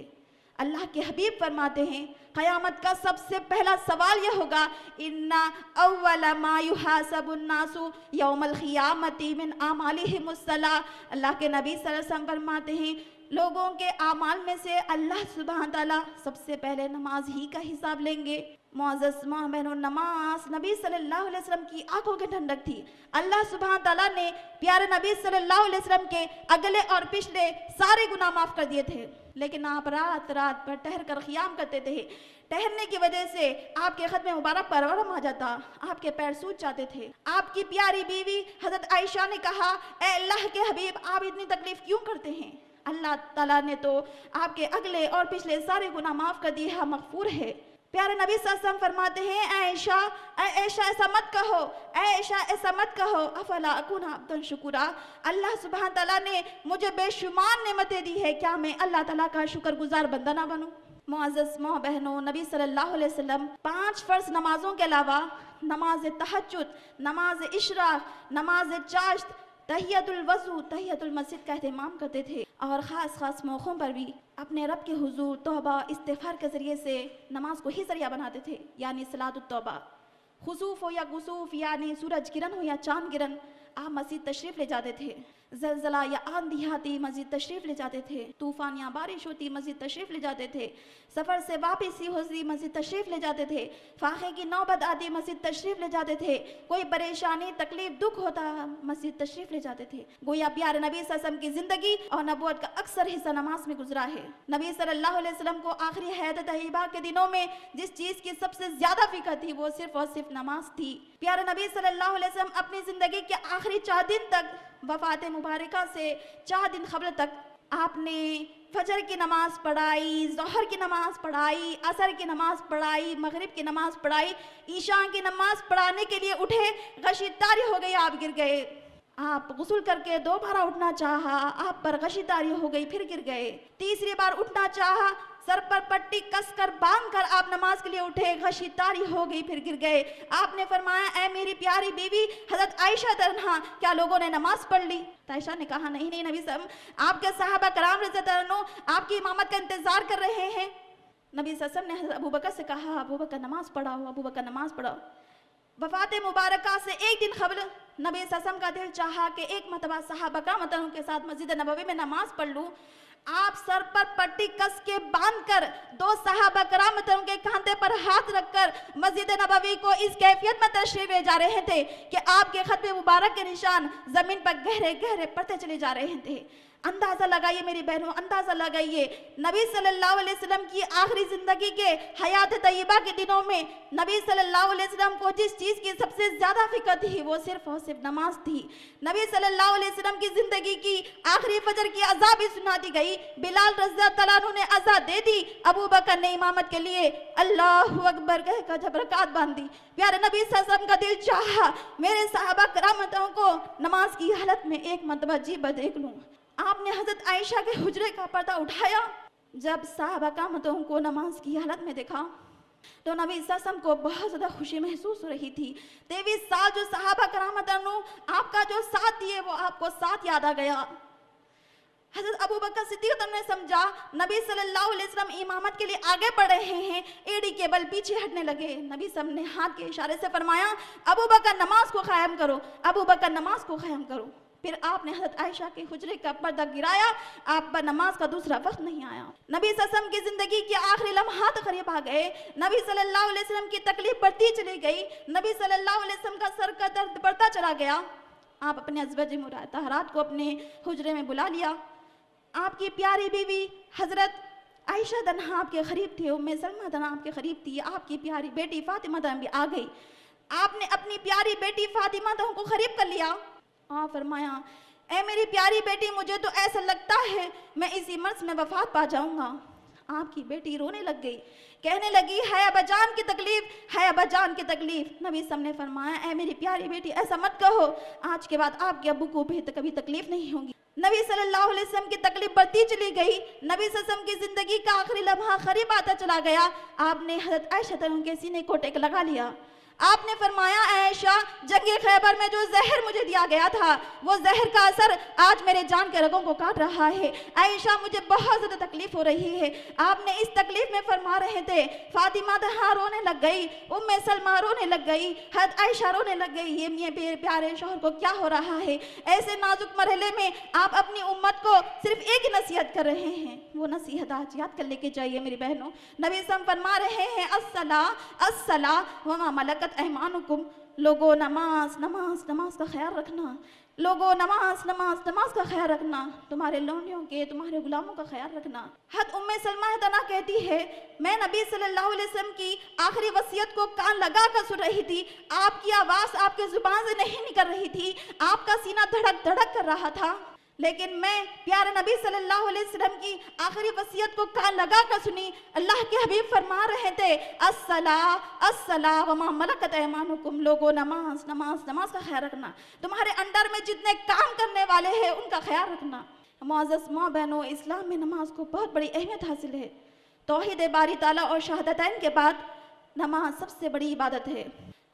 [SPEAKER 1] अल्लाह के हबीब फरमाते हैं क़यामत का सबसे पहला सवाल यह होगा इन्ना अव्वलमायुहासबुन्नासु यौमल ख़ियामती मिन आमालिहिमुस्सला अल्लाह के नबी सल्लल्लाहु फरमाते हैं लोगों के आमाल में से अल्लाह सुबह ताला सबसे पहले नमाज ही का हिसाब लेंगे मोजस महमन नमाज नबी सल्लल्लाहु अलैहि वसल्लम की आंखों के ठंडक थी अल्लाह सुबह तला ने प्यारे नबी सल्लल्लाहु अलैहि वसल्लम के अगले और पिछले सारे गुनाह माफ़ कर दिए थे लेकिन आप रात रात पर ठहर कर क्याम करते थे ठहरने की वजह से आपके खत में मुबारक परवरम आ जाता आपके पैर सूज जाते थे आपकी प्यारी बीवी हजरत आयशा ने कहा अल्लाह के हबीब आप इतनी तकलीफ़ क्यों करते हैं अल्लाह तला ने तो आपके अगले और पिछले सारे गुना माफ़ कर दिए हम मकफूर है प्यारे नबी सल्लल्लाहु फरमाते हैं ऐशा ऐशा ऐसा मत कहो ऐशा ऐसा मत कहो अफला अकुन अब्दन शुकुरा अल्लाह सुबह तला ने मुझे बेशुमार नेमतें दी है क्या मैं अल्लाह ताला का शुक्रगुजार बंदा ना बनूं मुआज़ मोह बहनों नबी सल्लल्लाहु अलैहि वसल्लम पांच फ़र्ज़ नमाज़ों के अलावा नमाज तहजुद नमाज इशराक नमाज चाश्त तहियतुलवज़ू तहियतुलमस्जिद का अहतमाम करते थे और ख़ास ख़ास मौक़ों पर भी अपने रब के हुजूर तोबा इस्तफ़ार के ज़रिए से नमाज को ही जरिया बनाते थे यानी सलातुलतौबा खसूफ हो या गसूफ यानी सूरज किरण हो या चाँद किरण आप मस्जिद तशरीफ़ ले जाते थे जलजला या आंधी आती मस्जिद तशरीफ ले जाते थे तूफान या बारिश होती मस्जिद तशरीफ ले जाते थे सफ़र से वापसी होती मस्जिद तशरीफ ले जाते थे फाखे की नौबत आती मस्जिद तशरीफ ले जाते थे कोई परेशानी तकलीफ दुख होता मस्जिद तशरीफ ले जाते थे गोया प्यार नबी वसम की ज़िंदगी और नबूत का अक्सर हिस्सा नमाज में गुजरा है नबी सल्लाम को आखिरी हैद तहबा के दिनों में जिस चीज़ की सबसे ज़्यादा फिक्र थी वो सिर्फ और सिर्फ नमाज थी प्यारे नबी सल्लाम अपनी ज़िंदगी के आखिरी चार दिन तक वफात मुबारका से चार दिन खबर तक आपने फजर की नमाज़ पढ़ाई जहर की नमाज़ पढ़ाई असर की नमाज़ पढ़ाई मगरिब की नमाज़ पढ़ाई ईशा की नमाज़ पढ़ाने के लिए उठे गशीदारी हो गई आप गिर गए आप गसल करके दोबारा उठना चाहा आप पर गशीदारी हो गई फिर गिर गए तीसरी बार उठना चाहा सर पर पट्टी कसकर बांध कर आप नमाज के लिए उठे घसी तारी हो गई फिर गिर गए आपने फरमाया ए मेरी प्यारी बीवी हजरत आयशा तरह हाँ, क्या लोगों ने नमाज पढ़ ली तो आयशा ने कहा नहीं नहीं नबी सब आपके साहबा कराम रजो आपकी इमामत का इंतजार कर रहे हैं नबी ससम ने अबू बकर से कहा अबू बकर नमाज पढ़ाओ अबू बकर नमाज पढ़ाओ वफात मुबारक से एक दिन खबर नबी ससम का दिल चाहा कि एक मतबा साहबा कराम के साथ मस्जिद नबवी में नमाज पढ़ लूँ आप सर पर पट्टी कस के बांधकर दो के कंधे पर हाथ रखकर मस्जिद नबवी को इस कैफियत में तशरीफ ले जा रहे थे कि आपके खत मुबारक के निशान ज़मीन पर गहरे गहरे पड़ते चले जा रहे थे अंदाज़ा लगाइए मेरी बहनों अंदाज़ा लगाइए नबी सल्लल्लाहु अलैहि वसल्लम की आखिरी ज़िंदगी के हयात तय्यबा के दिनों में नबी सल्लल्लाहु अलैहि वसल्लम को जिस चीज़ की सबसे ज़्यादा फिक्र थी वो सिर्फ और सिर्फ नमाज थी नबी सल्लल्लाहु अलैहि वसल्लम की ज़िंदगी की आखिरी फजर की अज़ा भी सुना दी गई बिलाल रजा तलानू ने अज़ा दे दी अबू बकर ने इमामत के लिए अल्लाह अकबर कह कर जब रकात बांधी प्यार नबी सल्लम का दिल चाह मेरे साहबा करामतों को नमाज की हालत में एक मतबा जी बदेख लूँ आपने हजरत आयशा के हजरे का पर्दा उठाया जब साहबा का मतों को नमाज की हालत में देखा तो नबी ससम को बहुत ज़्यादा खुशी महसूस हो रही थी तेईस साल जो साहबा करामतनु आपका जो साथ दिए वो आपको साथ याद आ गया हजरत अबू बकर सिद्दीक तो ने समझा नबी सल्लल्लाहु अलैहि वसल्लम इमामत के लिए आगे बढ़ रहे हैं एडी के बल पीछे हटने लगे नबी सब ने हाथ के इशारे से फरमाया अबू बकर नमाज को कायम करो अबू बकर नमाज को कायम करो फिर आपने हजरत आयशा के हुजरे का पर्दा गिराया आप पर नमाज का दूसरा वक्त नहीं आया नबी ससम की ज़िंदगी के आखिरी लम्हा लम्हात करीब आ गए नबी सल्लल्लाहु अलैहि वसल्लम की तकलीफ बढ़ती चली गई नबी सल्लल्लाहु अलैहि वसल्लम का सर का दर्द बढ़ता चला गया आप अपने अजबज मुराद तहरात को अपने हजरे में बुला लिया आपकी प्यारी बीवी हज़रत आयशा दना आपके करीब थे उम्मे सलमा दना आपके करीब थी आपकी प्यारी बेटी फातिमा दना भी आ गई आपने अपनी प्यारी बेटी फातिमा दना को करीब कर लिया हाँ फरमाया ए मेरी प्यारी बेटी मुझे तो ऐसा लगता है मैं इसी मर्ज में वफात पा जाऊंगा आपकी बेटी रोने लग गई कहने लगी है अबाजान की तकलीफ है अबाजान की तकलीफ नबी सब ने फरमाया ए मेरी प्यारी बेटी ऐसा मत कहो आज के बाद आपके अबू को भी तो कभी तकलीफ नहीं होगी नबी सल्लल्लाहु अलैहि वसल्लम की तकलीफ बढ़ती चली गई नबी वसल्लम की ज़िंदगी का आखिरी लम्हा खरीब आता चला गया आपने हजरत आयशा उनके सीने को टेक लगा लिया आपने फरमाया ऐशा जंगे खैबर में जो जहर मुझे दिया गया था वो जहर का असर आज मेरे जान के रगों को काट रहा है ऐशा मुझे बहुत ज़्यादा तकलीफ हो रही है आपने इस तकलीफ में फरमा रहे थे फातिमा दहा रोने लग गई उम सलमा रोने लग गई हद ऐशा रोने लग गई ये मेरे प्यारे शोहर को क्या हो रहा है ऐसे नाजुक मरहले में आप अपनी उम्मत को सिर्फ एक ही नसीहत कर रहे हैं वो नसीहत आज याद कर लेके जाइए मेरी बहनों नबी सम फरमा रहे हैं असला असला वमा मलक वक़्त अहमानुकुम लोगो नमाज नमाज नमाज का ख्याल रखना लोगो नमाज नमाज नमाज का ख्याल रखना तुम्हारे लोनियों के तुम्हारे गुलामों का ख्याल रखना हद उम्मे सलमा तना कहती है मैं नबी सल्लल्लाहु अलैहि वसल्लम की आखिरी वसीयत को कान लगा कर सुन रही थी आपकी आवाज़ आपके ज़ुबान से नहीं निकल रही थी आपका सीना धड़क धड़क कर रहा था लेकिन मैं प्यारे नबी सल्लल्लाहु अलैहि वसल्लम की आखिरी वसीयत को कान लगा कर सुनी अल्लाह के हबीब फरमा रहे थे अस्सलाम असला वमा मलकत लोगो नमाज नमाज नमाज का ख्याल रखना तुम्हारे अंडर में जितने काम करने वाले हैं उनका ख्याल रखना मोज़ माँ बहनों इस्लाम में नमाज को बहुत बड़ी अहमियत हासिल है तोहद बारी ताला और शहादतैन के बाद नमाज सबसे बड़ी इबादत है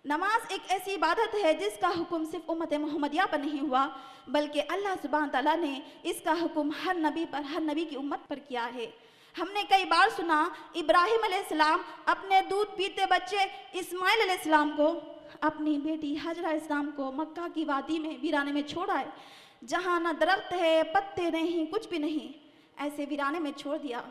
[SPEAKER 1] नमाज एक ऐसी इबादत है जिसका हुक्म सिर्फ उम्मत मोहम्मदिया पर नहीं हुआ बल्कि अल्लाह सुबहान तला ने इसका हुक्म हर नबी पर हर नबी की उम्मत पर किया है हमने कई बार सुना इब्राहिम अलैहिस्सलाम अपने दूध पीते बच्चे इस्माइल अलैहिस्सलाम को अपनी बेटी हजरा इस्लाम को मक्का की वादी में वीराने में छोड़ आए जहाँ ना दरख्त है पत्ते नहीं कुछ भी नहीं ऐसे वीराने में छोड़ दिया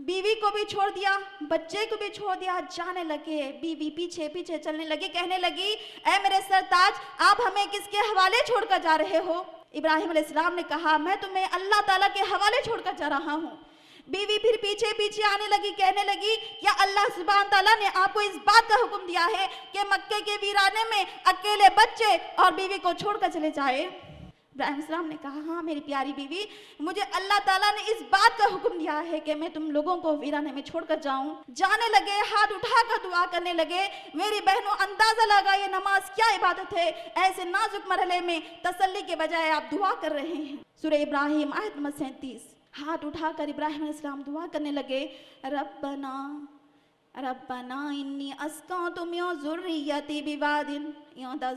[SPEAKER 1] बीवी को भी छोड़ दिया बच्चे को भी छोड़ दिया जाने लगे बीवी पीछे पीछे चलने लगी कहने लगी ए मेरे सरताज आप हमें किसके हवाले छोड़कर जा रहे हो इब्राहिम अलैहिस्सलाम ने कहा मैं तुम्हें अल्लाह ताला के हवाले छोड़कर जा रहा हूँ बीवी फिर पीछे पीछे आने लगी कहने लगी क्या अल्लाह सुबहान तला ने आपको इस बात का हुक्म दिया है कि मक्के के वीराने में अकेले बच्चे और बीवी को छोड़कर चले जाए इब्राहिम ने कहा हाँ मेरी प्यारी बीवी मुझे अल्लाह ताला ने इस बात का हुक्म दिया है कि मैं तुम लोगों को वीराने में छोड़कर जाऊं जाने लगे हाथ उठाकर दुआ करने लगे मेरी बहनों अंदाजा लगा ये नमाज क्या इबादत है ऐसे नाजुक मरहले में तसल्ली के बजाय आप दुआ कर रहे हैं सुर इब्राहिम आयत नंबर सैंतीस हाथ उठाकर इब्राहिम इस्लाम दुआ करने लगे रबना रबना इन्नी अस्का तुम यो जरूरी बिवादिन यो दा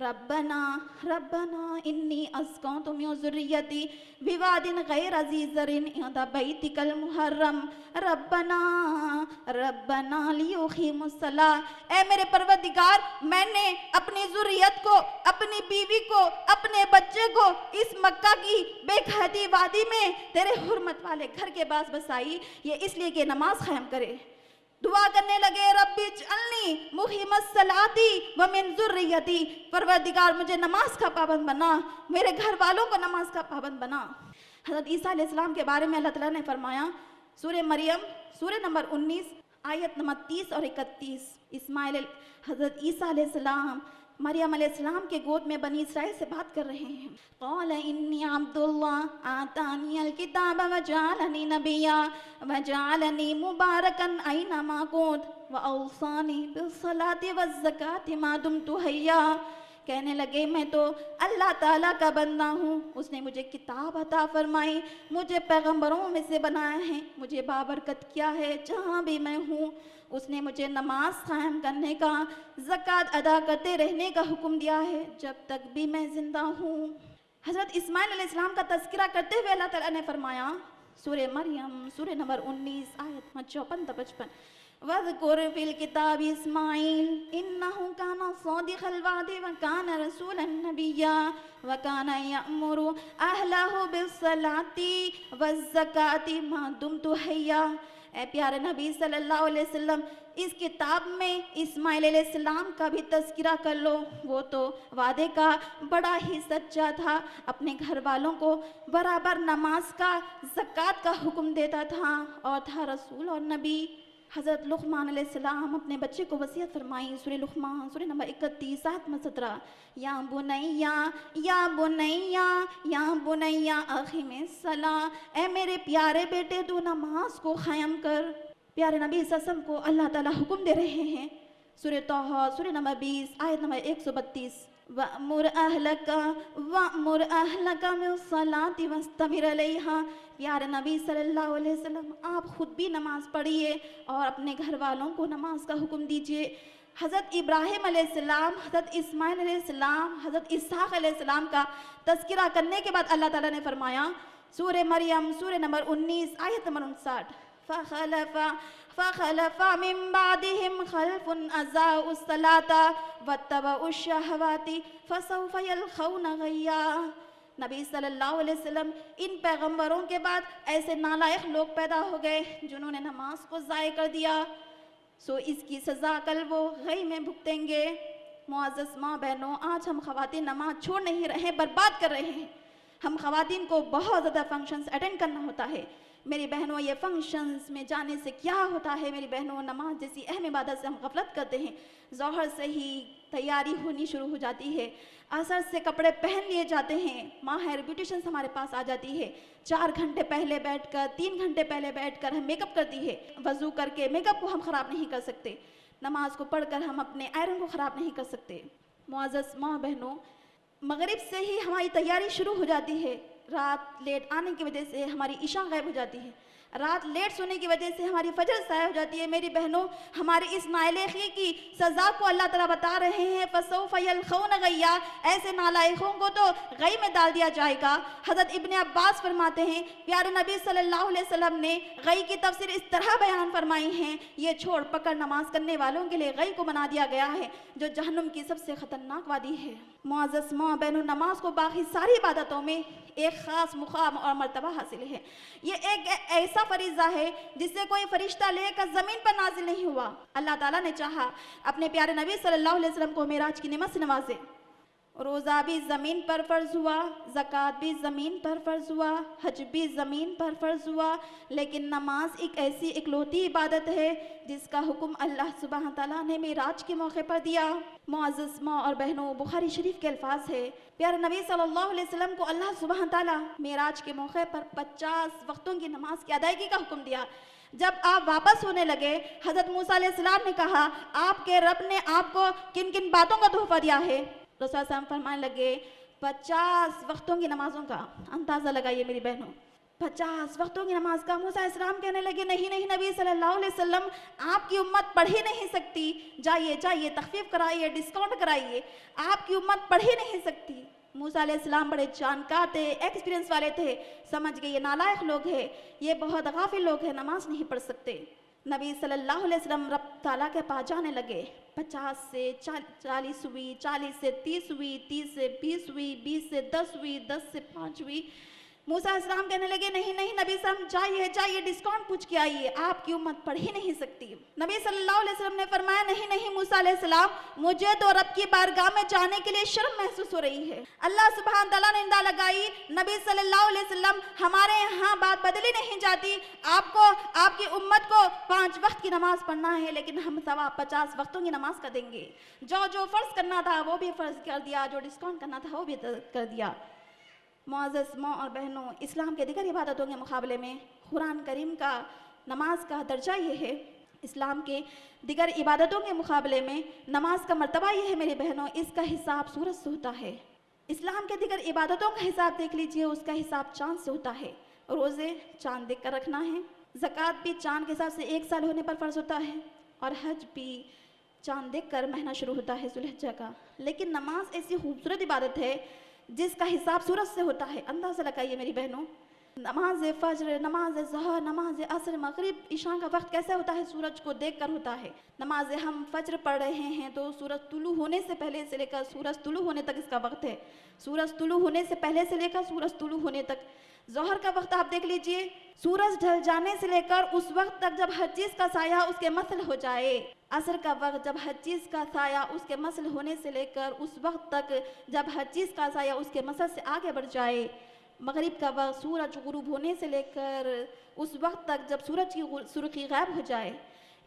[SPEAKER 1] रबना रबना इन्नी अस्कों तुम्हें ज़ुर्रियती विवादिन गैर अजीज़रिन बैतिकल मुहर्रम रबना रबना लियोखी मुसला ए मेरे परवदिगार मैंने अपनी ज़ुर्रियत को अपनी बीवी को अपने बच्चे को इस मक्का की बेखहदी वादी में तेरे हुरमत वाले घर के पास बसाई ये इसलिए कि नमाज ख़ायम करे दुआ करने लगे रब्बी चलनी सलाती व मिनजुर्रियती परवरदिगार मुझे नमाज का पाबंद बना मेरे घर वालों को नमाज का पाबंद बना हज़रत ईसा इस्लाम के बारे में अल्लाह ताला ने फरमाया सूर्य मरियम सूर्य नंबर 19 आयत नंबर 30 और 31 इस्माइल हज़रत ईसा मरियम अलैहिस्सलाम के गोद में बनी इसराइल से बात कर रहे हैं कौल इन्नी अब्दुल्ला आतानी अल किताब वजालनी नबिया वजालनी मुबारकन ऐनमा गोद व औसानी बिसलाति व ज़काति मा दुमतु हय्या कहने लगे मैं तो अल्लाह ताला का बंदा हूँ उसने मुझे किताब अता फरमाई मुझे पैगंबरों में से बनाया है मुझे बाबरकत किया है जहाँ भी मैं हूँ उसने मुझे नमाज कायम करने का ज़क़़त अदा करते रहने का हुक्म दिया है जब तक भी मैं ज़िंदा हूँ हज़रत इसमाईलाम का तस्करा करते हुए अल्लाह ताला ने फरमाया सूर्य मरियम सूर्य नंबर उन्नीस आयत चौपन पचपन वजकुर फिल किताब इस्माइल इन्नहु काना व काना रसूलन नबिया व काना अहलहु मा दुमतु हय्या प्यारे नबी सल्लल्लाहु अलैहि वसल्लम इस किताब में इस्माइल सलाम का भी तस्करा कर लो वो तो वादे का बड़ा ही सच्चा था अपने घर वालों को बराबर नमाज का जक़ात का हुक्म देता था और था रसूल और नबी हज़रत सलाम अपने बच्चे को वसीयत फरमाई सुर लुकमान सुर नंबर इकतीस आत में सत्रह या बुनैया या बुनैया या बुनैया आखिर में ए मेरे प्यारे बेटे तू नमाज को ख़ायम कर प्यारे नबी ससम को अल्लाह ताला हुक्म दे रहे हैं सुर तोह सुर नंबर बीस आयत नंबर एक सौ बत्तीस वमुर अहलका वमुर अहलका में सलाती वस्तमिर अलैहा प्यारे नबी सल्लल्लाहु अलैहि वसल्लम आप ख़ुद भी नमाज़ पढ़िए और अपने घर वालों को नमाज़ का हुक्म दीजिए हज़रत इब्राहिम आसमाम हज़रत इस्माइल आसमाम हज़रत इसहाक़ आसमाम का तस्करा करने के बाद अल्लाह ताला ने फरमाया सूर मरियम सूर नंबर 19 आयत नंबर उनसाठ फ़लफ़ा فخلف من بعدهم خلف أزاءوا الصلاة واتبعوا الشهوات فسوف يلقون غيا नबी सल्लल्लाहु अलैहि वसल्लम इन पैगंबरों के बाद ऐसे नालायक लोग पैदा हो गए जिन्होंने नमाज को ज़ाय कर दिया सो इसकी सज़ा कल वो गई में भुगतेंगे मुआज़ माँ बहनों आज हम खातिन नमाज छोड़ नहीं रहे बर्बाद कर रहे हैं हम खातिन को बहुत ज़्यादा फंक्शंस अटेंड करना होता है मेरी बहनों ये फंक्शंस में जाने से क्या होता है मेरी बहनों नमाज जैसी अहम इबादत से हम गफलत करते हैं जोहर से ही तैयारी होनी शुरू हो जाती है असर से कपड़े पहन लिए जाते हैं माहिर ब्यूटिशंस हमारे पास आ जाती है चार घंटे पहले बैठकर तीन घंटे पहले बैठकर हम मेकअप करती है वजू करके मेकअप को हम ख़राब नहीं कर सकते नमाज को कर हम अपने आयरन को ख़राब नहीं कर सकते मुआज़ माँ बहनों मगरिब से ही हमारी तैयारी शुरू हो जाती है रात लेट आने की वजह से हमारी ईशा गायब हो जाती है रात लेट सोने की वजह से हमारी फजर साय हो जाती है मेरी बहनों हमारे इस नालखी की सज़ा को अल्लाह तला बता रहे हैं फ़ैल ख़ो न गैया ऐसे नालायकों को तो गई में डाल दिया जाएगा हज़रत इबन अब्बास फरमाते हैं प्यारे नबी सल्लल्लाहु अलैहि वसल्लम ने गई की तफसीर इस तरह बयान फरमाई है ये छोड़ पकड़ नमाज करने वालों के लिए गई को बना दिया गया है जो जहनम की सबसे ख़तरनाक वादी है मोज़ बैन नमाज को बाकी सारी इबादतों में एक ख़ास मुकाम और मरतबा हासिल है ये एक ऐसा फरीज़ा है जिसे कोई फरिश्ता लेकर ज़मीन पर नाजिल नहीं हुआ अल्लाह ताला ने चाहा अपने प्यारे नबी सल्लल्लाहु अलैहि वसल्लम को मेराज की नमत से नवाजे रोज़ा भी ज़मीन पर फ़र्ज़ हुआ ज़क़़त भी ज़मीन पर फ़र्ज़ हुआ हज भी ज़मीन पर फ़र्ज़ हुआ लेकिन नमाज एक ऐसी इकलौती इबादत है जिसका हुक्म अल्लाह सुबह तला ने मेराज के मौके पर दिया मोज़ माँ और बहनों बुखारी शरीफ के अल्फाज है प्यार नबी सल्लल्लाहु अलैहि वसल्लम को अल्लाह सुबह तला मेराज के मौके पर पचास वक्तों की नमाज की अदायगी का हुक्म दिया जब आप वापस होने लगे हज़रत मूसा ने कहा आपके रब ने आपको किन किन बातों का तोहफा दिया है रसोल साहब फरमाने लगे पचास वक्तों की नमाजों का अंदाज़ा लगाइए मेरी बहनों पचास वक्तों की नमाज का मूसा इस्लाम कहने लगे नहीं नहीं नबी सल्लल्लाहु अलैहि वसल्लम आपकी उम्मत पढ़ ही नहीं सकती जाइए जाइए तखफीफ कराइए डिस्काउंट कराइए आपकी उम्मत पढ़ ही नहीं सकती मूसा इस्लाम बड़े जानकार थे एक्सपीरियंस वाले थे समझ गए ये नालायक लोग हैं ये बहुत गाफिल लोग हैं नमाज नहीं पढ़ सकते नबी सल्लल्लाहु अलैहि वसल्लम रब ताला के पास जाने लगे पचास से चालीस हुई चालीस से तीस हुई तीस से बीस हुई बीस से दस हुई दस से पाँचवीं मूसा इस्लाम कहने लगे नहीं नहीं नबी साहब जाइए जाइए डिस्काउंट पूछ के आइए आपकी उम्मत पढ़ ही नहीं सकती नबी सल्लल्लाहु अलैहि वसल्लम ने फरमाया नहीं नहीं मूसा सलाम मुझे तो रब की बारगाह में जाने के लिए शर्म महसूस हो रही है अल्लाह सुबहान तला निंदा लगाई नबी सल्लल्लाहु अलैहि वसल्लम हमारे यहाँ बात बदली नहीं जाती आपको आपकी उम्मत को पाँच वक्त की नमाज पढ़ना है लेकिन हम सवा पचास वक्तों की नमाज कर देंगे जो जो फ़र्ज़ करना था वो भी फ़र्ज़ कर दिया जो डिस्काउंट करना था वो भी कर दिया मोजस माँ और बहनों इस्लाम के दिगर इबादतों के मुकाबले में कुरान करीम का नमाज का दर्जा यह है इस्लाम के दिगर इबादतों के मुकाबले में नमाज का मरतबा यह है मेरी बहनों इसका हिसाब सूरज से होता है इस्लाम के दिगर इबादतों का हिसाब देख लीजिए उसका हिसाब चांद से होता है रोज़े चांद देख कर रखना है जक़ात भी चांद के हिसाब से एक साल होने पर फ़र्ज़ होता है और हज भी चांद देख कर महीना शुरू होता है सुलहजा का लेकिन नमाज ऐसी खूबसूरत इबादत है जिसका हिसाब सूरज से होता है अंदाज़ा लगाइए मेरी बहनों नमाज फजर नमाज जहर नमाज असर मगरब ईशान का वक्त कैसे होता है सूरज को देख कर होता है नमाज हम फजर पढ़ रहे हैं तो सूरज तुलू होने से पहले से लेकर सूरज तुलू होने तक इसका वक्त है सूरज तुलू होने से पहले से लेकर सूरज तुलू होने तक जहर का वक्त आप देख लीजिए सूरज ढल जाने से लेकर उस वक्त तक जब हर चीज़ का साया उसके मसल हो जाए असर का वक्त जब हर चीज़ का साया उसके मसल होने से लेकर उस वक्त तक जब हर चीज़ का साया उसके मसल से आगे बढ़ जाए मगरिब का वक्त सूरज गुरूब होने से लेकर उस वक्त तक जब सूरज की सुर्खी गायब हो जाए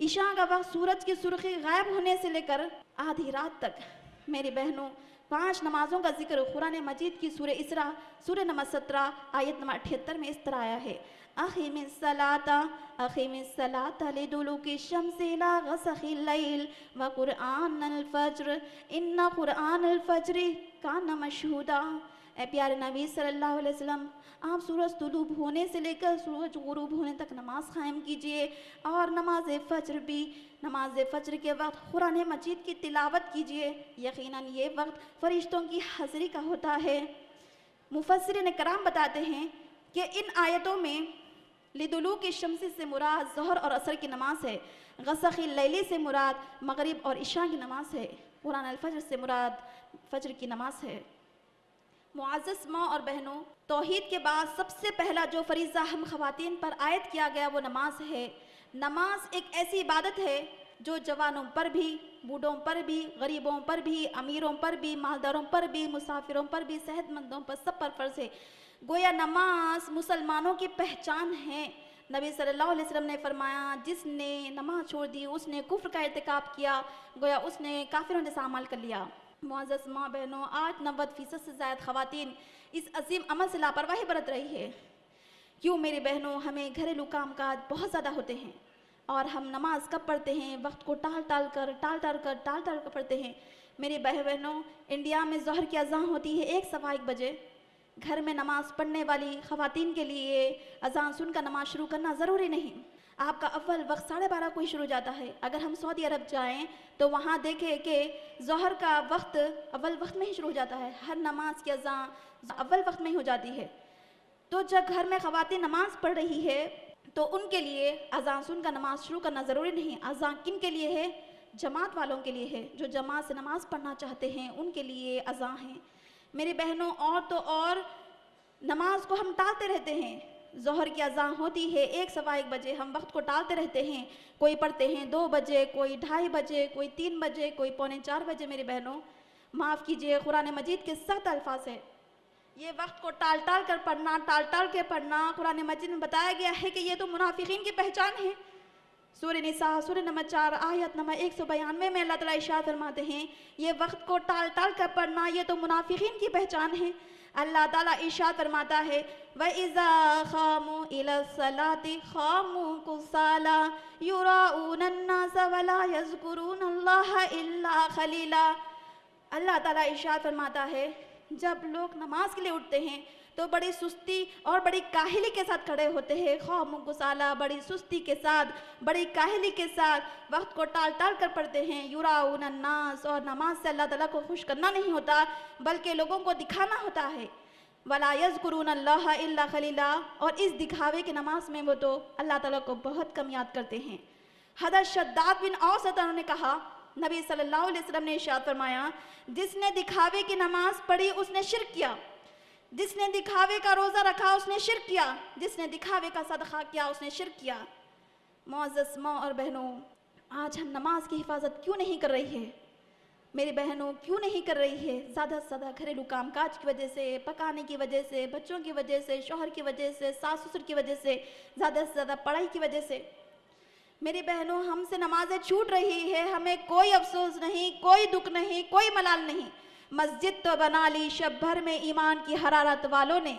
[SPEAKER 1] ईशा का वक्त सूरज की सुर्खी गायब होने से लेकर आधी रात तक मेरी बहनों पांच नमाजों का जिक्र कुरान मजीद की सूर्य इसरा सूर्य नंबर सत्रह आयत नंबर अठहत्तर में इस तरह आया है أخيم الصلاة أخيم الصلاة لدلوك الشمس शमसीला गसखिल الليل وقرآن الفجر إن قرآن الفجر كان مشهودا मशहूदा ए प्यारे नबी सल्लल्लाहु अलैहि वसल्लम आप सूरज तुलूब होने से लेकर सूरज गुरूब होने तक नमाज़ क़ायम कीजिए और नमाज फ़ज्र भी नमाज फ़ज्र के वक्त कुरान मजीद की तिलावत कीजिए यकीनन ये वक्त फ़रिश्तों की हाज़िरी का होता है मुफसर कराम बताते हैं कि इन आयतों में लिदुलू के शमसी से मुराद जहर और असर की नमाज है गसखी लैली से मुराद मगरिब और ईशा की नमाज है कुरान अलफजर से मुराद फजर की नमाज है मुआज़ माँ और बहनों तोहद के बाद सबसे पहला जो फरीज़ा हम खवतिन पर आयद किया गया वो नमाज है नमाज एक ऐसी इबादत है जो जवानों पर भी बूढ़ों पर भी गरीबों पर भी अमीरों पर भी मालदारों पर भी मुसाफिरों पर भी सेहतमंदों पर सब पर फर्ज है गोया नमाज मुसलमानों की पहचान है नबी सल्लल्लाहु अलैहि वसल्लम ने फरमाया जिसने नमाज छोड़ दी उसने कुफ्र का इरतकाब किया गोया उसने काफिरों ने सामाल कर लिया मुआजस माँ बहनों आज नब्बे फ़ीसद से ज्यादा ख़वान इस अजीम अमल से लापरवाही बरत रही है क्यों मेरी बहनों हमें घरेलू काम काज बहुत ज़्यादा होते हैं और हम नमाज़ कब पढ़ते हैं वक्त को टाल टाल कर टाल टाल कर टाल टाल कर पढ़ते हैं मेरी बहन बहनों इंडिया में जहर की अजान होती है एक सवा एक बजे घर में नमाज़ पढ़ने वाली ख़वातीन के लिए अजान सुनकर नमाज़ शुरू करना ज़रूरी नहीं आपका अव्वल वक्त साढ़े बारह को ही शुरू जाता है अगर हम सऊदी अरब जाएँ तो वहाँ देखें कि जहर का वक्त अव्वल वक्त में ही शुरू हो जाता है हर नमाज की अजान अव्वल वक्त में ही हो जाती है तो जब घर में ख़वातीन नमाज़ पढ़ रही है तो उनके लिए अजान सुनकर नमाज शुरू करना ज़रूरी नहीं अजान किन के लिए है जमात वालों के लिए है जो जमात से नमाज़ पढ़ना चाहते हैं उनके लिए अजान हैं मेरी बहनों और तो और नमाज को हम टालते रहते हैं जहर की अजान होती है एक सवा एक बजे हम वक्त को टालते रहते हैं कोई पढ़ते हैं दो बजे कोई ढाई बजे कोई तीन बजे कोई पौने चार बजे मेरी बहनों माफ़ कीजिए कुरान मजीद के सख्त अल्फाज है ये वक्त को टाल टाल कर पढ़ना टाल टाल के पढ़ना कुरान मजिद में बताया गया है कि ये तो मुनाफिकीन की पहचान है सूर्य निसा सूर्य नंबर चार आयत नंबर एक सौ बयानवे में अल्लाह तला इशा फरमाते हैं ये वक्त को टाल टाल कर पढ़ना ये तो मुनाफिकीन की पहचान है अल्लाह ताला इशा फरमाता है व इज़ा कुसाला यज़कुरून अल्लाह इल्ला खलीला अल्लाह ताला इशा फरमाता है जब लोग नमाज के लिए उठते हैं तो बड़ी सुस्ती और बड़ी काहली के साथ खड़े होते हैं खौम गुसाला बड़ी सुस्ती के साथ बड़ी काहली के साथ वक्त को टाल टाल कर पढ़ते हैं यूराउन उन्नास और नमाज से अल्लाह ताला को खुश करना नहीं होता बल्कि लोगों को दिखाना होता है वलायज गुरून अल्लाह खलीला और इस दिखावे की नमाज में वो तो अल्लाह ताला को बहुत कम याद करते हैं हदर शद्दाद बिन औसत उन्होंने कहा नबी सल्लल्लाहु अलैहि वसल्लम ने इशाद फरमाया जिसने दिखावे की नमाज पढ़ी उसने शिरक किया जिसने दिखावे का रोज़ा रखा उसने शिरक किया जिसने दिखावे का सदखा किया उसने शिरक किया मोज़ माँ और बहनों आज हम नमाज की हिफाजत क्यों नहीं कर रही है मेरी बहनों क्यों नहीं कर रही है ज़्यादा से ज़्यादा घरेलू काम काज की वजह से पकाने की वजह से बच्चों की वजह से शोहर की वजह से सास ससुर की वजह से ज़्यादा से ज़्यादा पढ़ाई की वजह से मेरी बहनों हमसे नमाजें छूट रही है हमें कोई अफसोस नहीं कोई दुख नहीं कोई मलाल नहीं मस्जिद तो बना ली शब भर में ईमान की हरारत वालों ने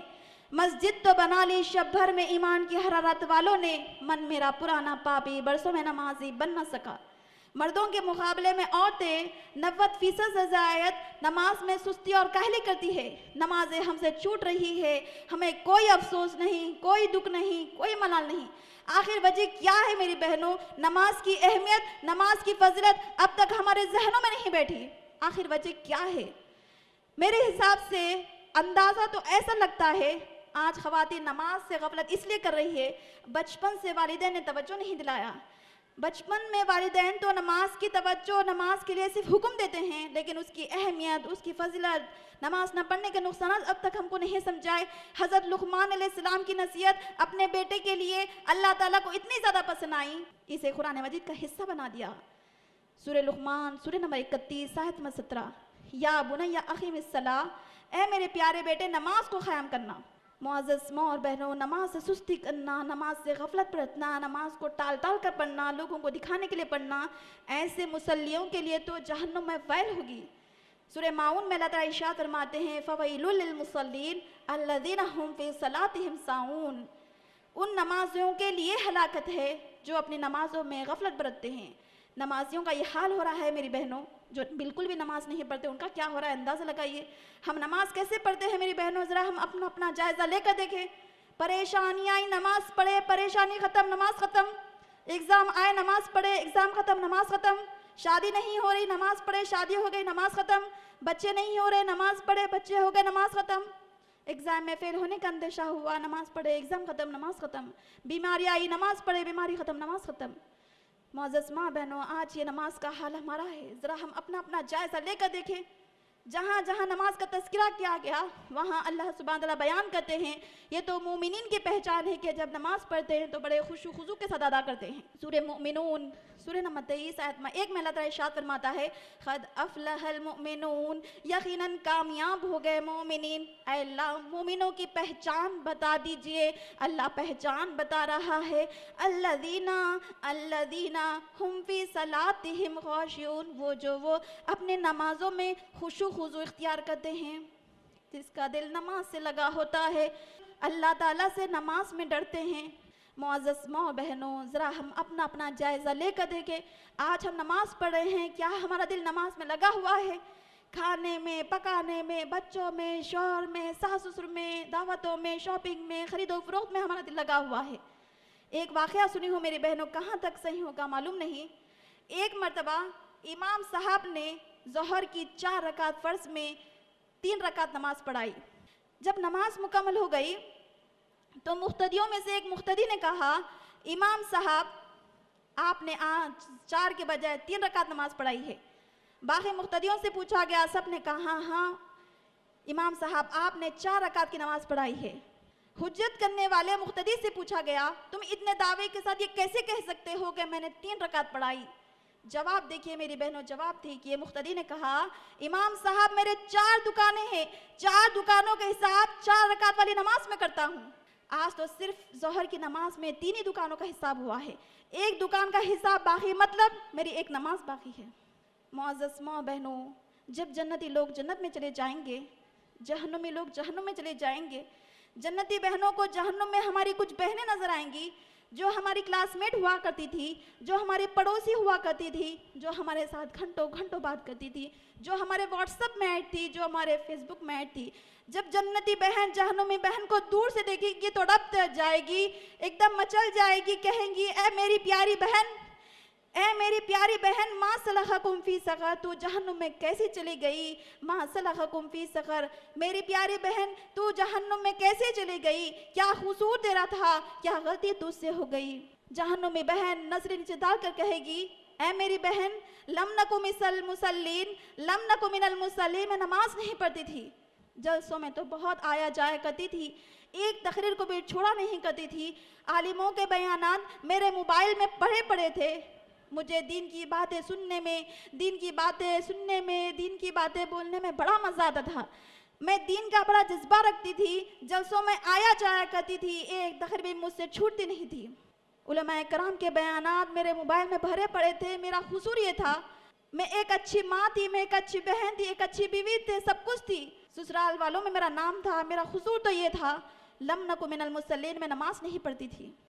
[SPEAKER 1] मस्जिद तो बना ली शब भर में ईमान की हरारत वालों ने मन मेरा पुराना पापी बरसों में नमाजी बन न सका मर्दों के मुकाबले में औरतें नब्बे फीसद से नमाज में सुस्ती और कहली करती है नमाजें हमसे छूट रही है हमें कोई अफसोस नहीं कोई दुख नहीं कोई मलाल नहीं आखिर वजह क्या है मेरी बहनों नमाज की अहमियत नमाज की फजलत अब तक हमारे जहनों में नहीं बैठी आखिर वजह क्या है मेरे हिसाब से अंदाज़ा तो ऐसा लगता है आज खातन नमाज से गफलत इसलिए कर रही है बचपन से वालदे ने तवज्जो नहीं दिलाया बचपन में वालदेन तो नमाज की तवज्जो नमाज के लिए सिर्फ हुक्म देते हैं लेकिन उसकी अहमियत उसकी फजलत नमाज न पढ़ने के नुकसान अब तक हमको नहीं समझाए हज़रत लुकमान की नसीहत अपने बेटे के लिए अल्लाह ताला को इतनी ज़्यादा पसंद आई इसे कुरान मजीद का हिस्सा बना दिया सुर लुकमान सुर नंबर इकतीस साहित या सत्रह या अखीम सलाह ए मेरे प्यारे बेटे नमाज को क़ायम करना माँ और बहनों नमाज से सुस्ती करना नमाज से गफलत बरतना नमाज को टाल टाल कर पढ़ना लोगों को दिखाने के लिए पढ़ना ऐसे मुसलियों के लिए तो जहन्नुम में फैल होगी सुर माउन में लता इशा फरमाते हैं फ़वैलमसलिन अल्लादीन हम सलात साउन उन नमाजियों के लिए हलाकत है जो अपनी नमाज़ों में गफलत बरतते हैं नमाजियों का ये हाल हो रहा है मेरी बहनों जो बिल्कुल भी नमाज़ नहीं पढ़ते उनका क्या हो रहा है अंदाज़ा लगाइए हम नमाज़ कैसे पढ़ते हैं मेरी बहनों ज़रा हम अपना अपना जायज़ा लेकर देखें परेशानियाँ आई नमाज़ पढ़े परेशानी ख़त्म नमाज़ ख़त्म एग्ज़ाम आए नमाज़ पढ़े एग्ज़ाम ख़त्म नमाज़ ख़त्म शादी नहीं हो रही नमाज़ पढ़े शादी हो गई नमाज़ ख़त्म बच्चे नहीं हो रहे नमाज़ पढ़े बच्चे हो गए नमाज़ ख़त्म एग्ज़ाम में फेल होने का अंदेशा हुआ नमाज़ पढ़े एग्ज़ाम ख़त्म नमाज़ ख़त्म बीमारी आई नमाज़ पढ़े बीमारी ख़त्म नमाज़ ख़त्म मोजस माँ बहनों आज ये नमाज का हाल हमारा है ज़रा हम अपना अपना जायज़ा लेकर देखें जहाँ जहाँ नमाज का तस्करा किया गया वहाँ अल्लाह सुबह बयान करते हैं ये तो मोमिन की पहचान है कि जब नमाज पढ़ते हैं तो बड़े खुशु खुशू के साथ अदा करते हैं सूर्य मोमिन सूर्य नम तेईस आत्मा एक में तरह इशात फरमाता है खद अफलहलमिनून यकीन कामयाब हो गए मोमिन अल्लाह मोमिनों की पहचान बता दीजिए अल्लाह पहचान बता रहा है अल्लादीना अल्लादीना हम फी सलात हम वो जो वो अपने नमाजों में खुशू खुजू इख्तियार करते हैं जिसका दिल नमाज से लगा होता है अल्लाह ताला से नमाज में डरते हैं मुआज़ माओ बहनों ज़रा हम अपना अपना जायज़ा लेकर देखें आज हम नमाज़ पढ़ रहे हैं क्या हमारा दिल नमाज में लगा हुआ है खाने में पकाने में बच्चों में शोहर में सास ससुर में दावतों में शॉपिंग में ख़रीदो फरोख्त में हमारा दिल लगा हुआ है एक वाक़ सुनी हो मेरी बहनों कहाँ तक सही होगा मालूम नहीं एक मरतबा इमाम साहब ने जहर की चार रकात फ़र्ज में तीन रकात नमाज पढ़ाई जब नमाज मुकम्मल हो गई तो मुख्तियों में से एक मुख्तदी ने कहा इमाम साहब आपने आज चार के बजाय तीन रकात नमाज पढ़ाई है बाकी मुख्तियों से पूछा गया सब ने कहा हाँ हाँ इमाम साहब आपने चार रकात की नमाज पढ़ाई है हजरत करने वाले मुख्तदी से पूछा गया तुम इतने दावे के साथ ये कैसे कह सकते हो कि मैंने तीन रकात पढ़ाई जवाब देखिए मेरी बहनों जवाब देखिए मुख्तदी ने कहा इमाम साहब मेरे चार दुकानें हैं चार दुकानों के हिसाब चार रकात वाली नमाज में करता हूँ आज तो सिर्फ जहर की नमाज में तीन ही दुकानों का हिसाब हुआ है एक दुकान का हिसाब बाकी मतलब मेरी एक नमाज बाकी है मोजस माँ बहनों जब जन्नती लोग जन्नत में चले जाएंगे जहनों में लोग जहनों में चले जाएंगे जन्नती बहनों को जहनों में हमारी कुछ बहनें नजर आएंगी जो हमारी क्लासमेट हुआ करती थी जो हमारे पड़ोसी हुआ करती थी जो हमारे साथ घंटों घंटों बात करती थी जो हमारे व्हाट्सअप में ऐड थी जो हमारे फेसबुक में ऐड थी जब जन्नती बहन जहनुमी बहन को दूर से देखेगी तो डब जाएगी एकदम मचल जाएगी कहेंगी ए मेरी प्यारी बहन ए मेरी प्यारी बहन माँ सलाह कुम्फी सखर तू जहन्नुम में कैसे चली गई माँ सलाह कुम्फी सखर मेरी प्यारी बहन तू जहन्नुम में कैसे चली गई क्या दे रहा था क्या गलती तुझसे हो गई जहन्नुम में बहन नजर नीचे डाल कर कहेगी ए मेरी बहन लम को मिसल मुसलिन लम नको मिनल मुसलिन मैं नमाज नहीं पढ़ती थी जलसों में तो बहुत आया जाया करती थी एक तकरीर को भी छोड़ा नहीं करती थी आलिमों के बयान मेरे मोबाइल में पढ़े पड़े थे मुझे दीन की बातें सुनने में दीन की बातें सुनने में दीन की बातें बोलने में बड़ा मज़ा आता था मैं दीन का बड़ा जज्बा रखती थी जलसों में आया जाया करती थी एक दखर भी मुझसे छूटती नहीं थी उलमा कराम के बयान मेरे मोबाइल में भरे पड़े थे मेरा खसूर ये था मैं एक अच्छी माँ थी मैं एक अच्छी बहन थी एक अच्छी बीवी थी सब कुछ थी ससुराल वालों में मेरा नाम था मेरा खसूर तो ये था लम नकुमिनल मुसलिन में नमाज नहीं पढ़ती थी